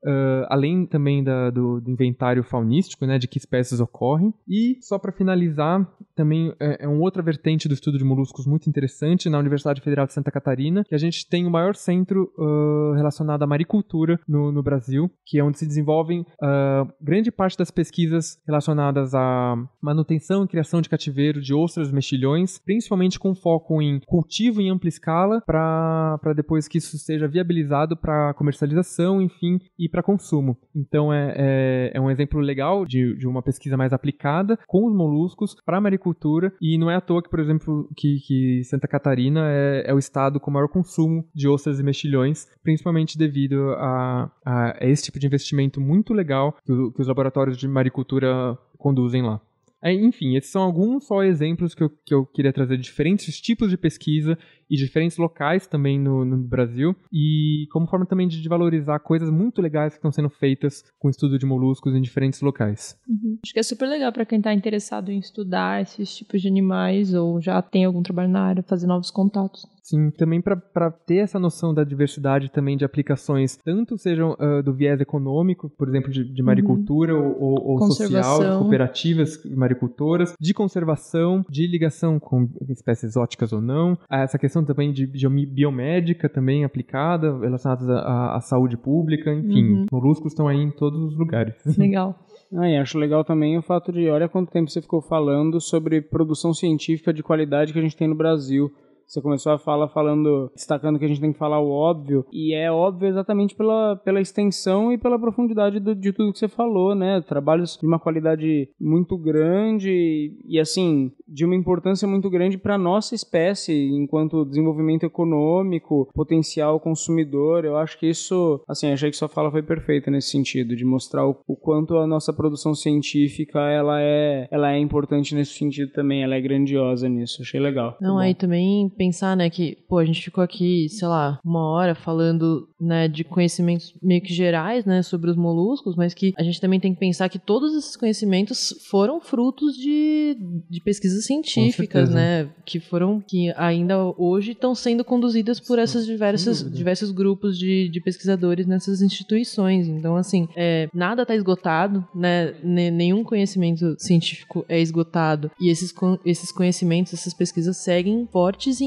além também da, do, do, inventário faunístico, né? De que espécies ocorrem. E só para finalizar, também é, é uma outra vertente do estudo de moluscos muito interessante na Universidade Federal de Santa Catarina, que a gente tem o maior centro relacionada relacionado à maricultura no, no, Brasil, que é onde se desenvolvem uh, grande parte das pesquisas relacionadas à manutenção e criação de cativeiro de ostras mexilhões, principalmente com foco em cultivo em ampla escala, para depois que isso seja viabilizado para comercialização, enfim, e para consumo. Então é, é, é, um exemplo legal de, de uma pesquisa mais aplicada com os moluscos para a maricultura, e não é à toa que, por exemplo, que, que Santa Catarina é, é o estado com maior consumo de ostras e mexilhões principalmente devido a, a esse tipo de investimento muito legal que, o, que os laboratórios de maricultura conduzem lá. É, enfim, esses são alguns só exemplos que eu, que eu queria trazer de diferentes tipos de pesquisa e diferentes locais também no, no Brasil, e como forma também de valorizar coisas muito legais que estão sendo feitas com estudo de moluscos em diferentes locais. Uhum. Acho que é super legal para quem está interessado em estudar esses tipos de animais ou já tem algum trabalho na área, fazer novos contatos. Sim, também para ter essa noção da diversidade também de aplicações, tanto sejam uh, do viés econômico, por exemplo, de, de uhum. maricultura uhum. ou, ou social, de cooperativas maricultoras, de conservação, de ligação com espécies exóticas ou não, essa questão também de, de biomédica também aplicada, relacionada à, à saúde pública, enfim, uhum. moluscos estão aí em todos os lugares. Legal. Ah, e acho legal também o fato de, olha quanto tempo você ficou falando sobre produção científica de qualidade que a gente tem no Brasil. Você começou a fala falando, destacando que a gente tem que falar o óbvio, e é óbvio exatamente pela, pela extensão e pela profundidade do, de tudo que você falou, né? Trabalhos de uma qualidade muito grande e, assim, de uma importância muito grande para nossa espécie enquanto desenvolvimento econômico, potencial consumidor. Eu acho que isso, assim, achei que sua fala foi perfeita nesse sentido, de mostrar o, o quanto a nossa produção científica ela é, ela é importante nesse sentido também, ela é grandiosa nisso. Achei legal. Não, tá aí também pensar, né, que, pô, a gente ficou aqui, sei lá, uma hora falando, né, de conhecimentos meio que gerais, né, sobre os moluscos, mas que a gente também tem que pensar que todos esses conhecimentos foram frutos de, de pesquisas científicas, né, que foram, que ainda hoje estão sendo conduzidas por Sim, essas diversas, diversos grupos de, de pesquisadores nessas instituições. Então, assim, é, nada está esgotado, né, nenhum conhecimento científico é esgotado, e esses, esses conhecimentos, essas pesquisas seguem fortes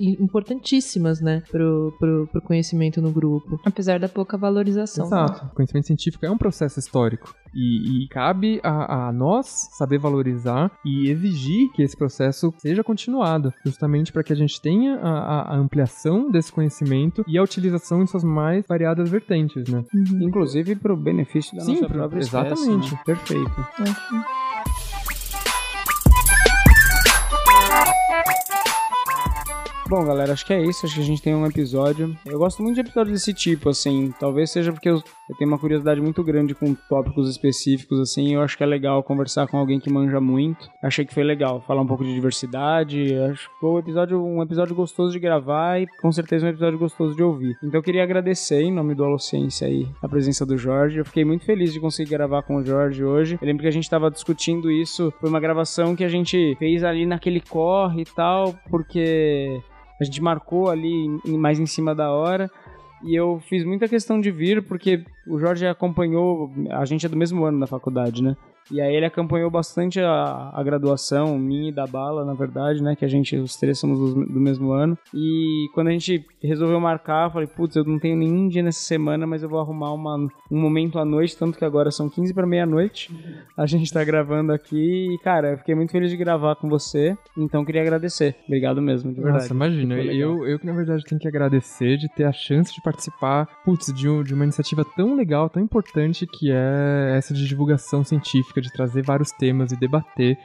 e importantíssimas, né, pro, pro, pro conhecimento no grupo. Apesar da pouca valorização. Né? Exato. Né? Conhecimento científico é um processo histórico. E, e cabe a, a, nós saber valorizar e exigir que esse processo seja continuado, justamente para que a gente tenha a, a, ampliação desse conhecimento e a utilização em suas mais variadas vertentes, né? Uhum. Inclusive para o benefício da Sim, nossa própria espécie. Exatamente. Né? Perfeito. Uhum. Bom, galera, acho que é isso. Acho que a gente tem um episódio. Eu gosto muito de episódios desse tipo, assim. Talvez seja porque eu, eu tenho uma curiosidade muito grande com tópicos específicos, assim. Eu acho que é legal conversar com alguém que manja muito. Achei que foi legal falar um pouco de diversidade. Acho que foi um episódio, um episódio gostoso de gravar e com certeza um episódio gostoso de ouvir. Então eu queria agradecer, em nome do Alociência aí, a presença do Jorge. Eu fiquei muito feliz de conseguir gravar com o Jorge hoje. Eu lembro que a gente estava discutindo isso. Foi uma gravação que a gente fez ali naquele corre e tal, porque a gente marcou ali mais em cima da hora. E eu fiz muita questão de vir porque o Jorge acompanhou, a gente é do mesmo ano da faculdade, né? E aí ele acompanhou bastante a, a graduação minha e da Bala, na verdade, né? Que a gente, os três somos do, do mesmo ano. E quando a gente resolveu marcar, eu falei, putz, eu não tenho nenhum dia nessa semana, mas eu vou arrumar uma, um momento à noite, tanto que agora são 15 para meia-noite. A gente tá gravando aqui e, cara, eu fiquei muito feliz de gravar com você. Então queria agradecer. Obrigado mesmo, de verdade. Nossa, imagina. Eu, eu que, na verdade, tenho que agradecer de ter a chance de participar, putz, de, de uma iniciativa tão legal, tão importante que é essa de divulgação científica de trazer vários temas e debater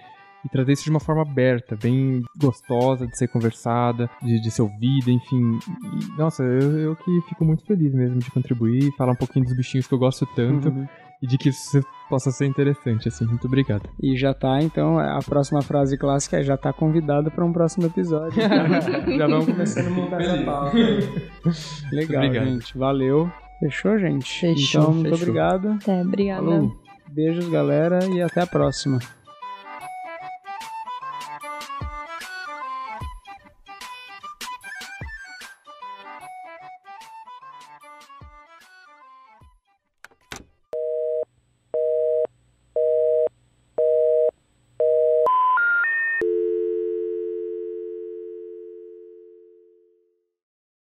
e trazer isso de uma forma aberta, bem gostosa de ser conversada, de, de ser ouvida, enfim. E, nossa, eu, eu, que fico muito feliz mesmo de contribuir, falar um pouquinho dos bichinhos que eu gosto tanto. Uhum. E de que isso possa ser interessante, assim. Muito obrigado. E já tá, então, a próxima frase clássica é já tá convidado para um próximo episódio. já vamos começando a montar essa pauta. Legal, gente. Valeu. Fechou, gente? Fechou. Então, muito fechou. obrigado. Até, obrigada. Falou. Beijos, galera, e até a próxima.